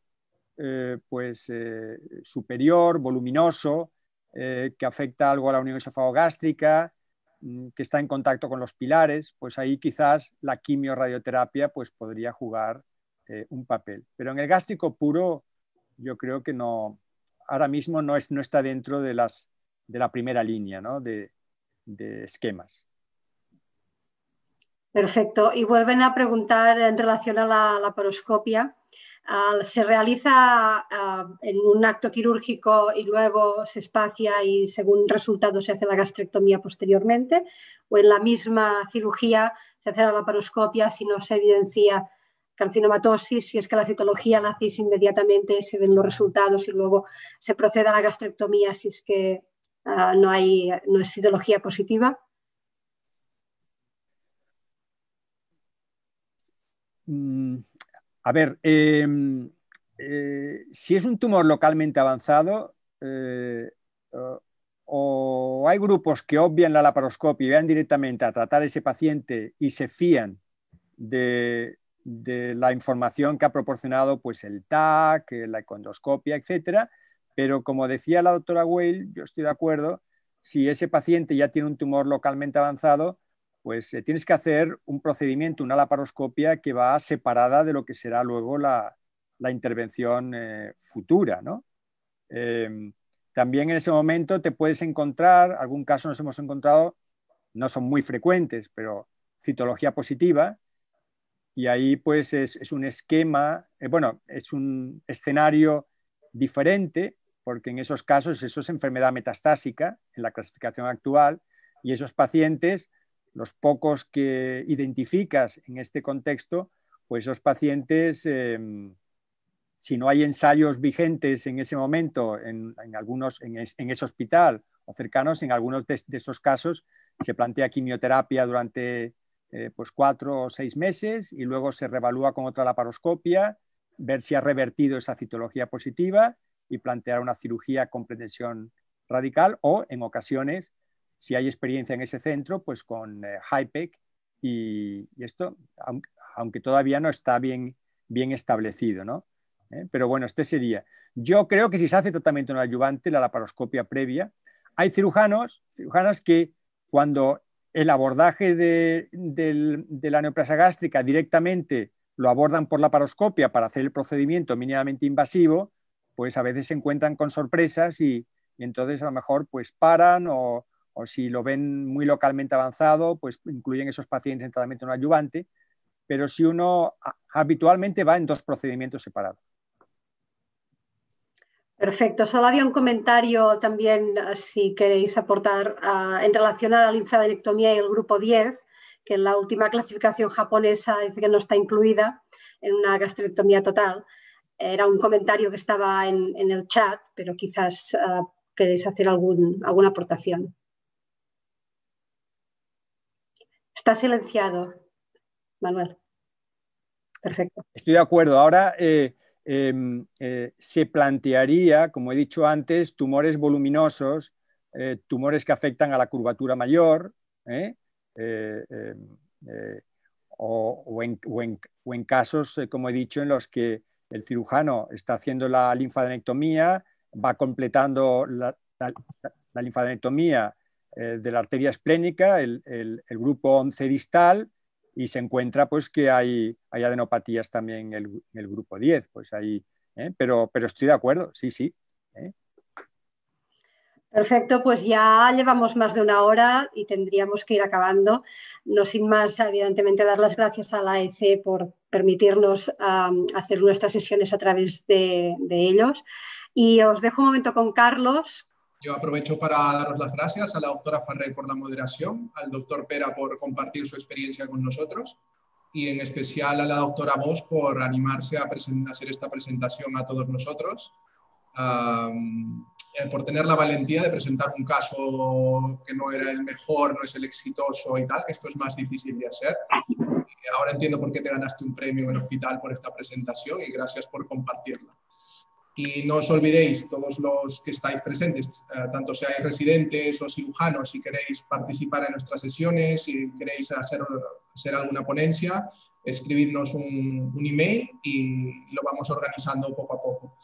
eh, pues, eh, superior, voluminoso, que afecta algo a la unión esofagogástrica, mm, que está en contacto con los pilares, pues ahí quizás la quimioradioterapia pues, podría jugar un papel. Pero en el gástrico puro yo creo que no, ahora mismo no, es, no está dentro de, las, de la primera línea ¿no? de, de esquemas. Perfecto. Y vuelven a preguntar en relación a la laparoscopia. Ah, ¿Se realiza ah, en un acto quirúrgico y luego se espacia y según resultado se hace la gastrectomía posteriormente? ¿O en la misma cirugía se hace la laparoscopia si no se evidencia carcinomatosis, si es que la citología la inmediatamente, se ven los resultados y luego se procede a la gastrectomía si es que Ah, no, hay, no es citología positiva. Mm, a ver, em, eh, si es un tumor localmente avanzado, eh, o hay grupos que obvian la laparoscopia y van directamente a tratar a ese paciente y se fían de, la información que ha proporcionado pues, el TAC, la econdoscopia, etcétera, pero como decía la doctora Whale, yo estoy de acuerdo, si ese paciente ya tiene un tumor localmente avanzado, pues eh, tienes que hacer un procedimiento, una laparoscopia que va separada de lo que será luego la, intervención eh, futura. Em, también en ese momento te puedes encontrar, algún caso nos hemos encontrado, no son muy frecuentes, pero citología positiva, y ahí pues es un esquema, eh, bueno, es un escenario diferente porque en esos casos eso es enfermedad metastásica en la clasificación actual y esos pacientes, los pocos que identificas en este contexto, pues esos pacientes, em, si no hay ensayos vigentes en ese momento en, algunos, en, ese hospital o cercanos, en algunos de, esos casos se plantea quimioterapia durante eh, pues cuatro o seis meses y luego se revalúa con otra laparoscopia, ver si ha revertido esa citología positiva y plantear una cirugía con pretensión radical o en ocasiones, si hay experiencia en ese centro, pues con HIPEC eh, y, esto, aunque, todavía no está bien, bien establecido, ¿no? ¿Eh? Pero bueno, este sería. Yo creo que si se hace tratamiento no adyuvante, la laparoscopia previa, hay cirujanos, cirujanas que cuando el abordaje de, de la neoplasia gástrica directamente lo abordan por la paroscopia para hacer el procedimiento mínimamente invasivo, pues a veces se encuentran con sorpresas y, entonces a lo mejor pues paran o, si lo ven muy localmente avanzado, pues incluyen esos pacientes en tratamiento no ayudante. pero si uno habitualmente va en dos procedimientos separados. Perfecto. Solo había un comentario también, ah, si queréis aportar, ah, en relación a la linfadenectomía y el grupo 10, que en la última clasificación japonesa dice que no está incluida en una gastrectomía total era un comentario que estaba en, el chat, pero quizás ah, queréis hacer algún, alguna aportación. Está silenciado, Manuel. Perfecto. Estoy de acuerdo. Ahora eh, em, eh, se plantearía, como he dicho antes, tumores voluminosos, eh, tumores que afectan a la curvatura mayor em, o en casos, como he dicho, en los que el cirujano está haciendo la linfadenectomía, va completando la, linfadenectomía eh, de la arteria esplénica, el, grupo 11 distal, y se encuentra pues, que hay, hay adenopatías también en el, grupo 10. Pues ahí, ¿eh? pero, pero estoy de acuerdo, sí, sí. ¿eh? Perfecto, pues ya llevamos más de una hora y tendríamos que ir acabando. No sin más, evidentemente, dar las gracias a la EC por permitirnos hacer nuestras sesiones a través de, ellos. Y os dejo un momento con Carlos. Yo aprovecho para daros las gracias a la doctora Farré por la moderación, al doctor Pera por compartir su experiencia con nosotros y en especial a la doctora Vos por animarse a hacer esta presentación a todos nosotros eh, por tener la valentía de presentar un caso que no era el mejor, no es el exitoso y tal, esto es más difícil de hacer. Eh, ahora entiendo por qué te ganaste un premio en el Hospital por esta presentación y gracias por compartirla. Y no os olvidéis, todos los que estáis presentes, eh, tanto seáis residentes o cirujanos, si queréis participar en nuestras sesiones, si queréis hacer, hacer alguna ponencia, escribirnos un email y lo vamos organizando poco a poco.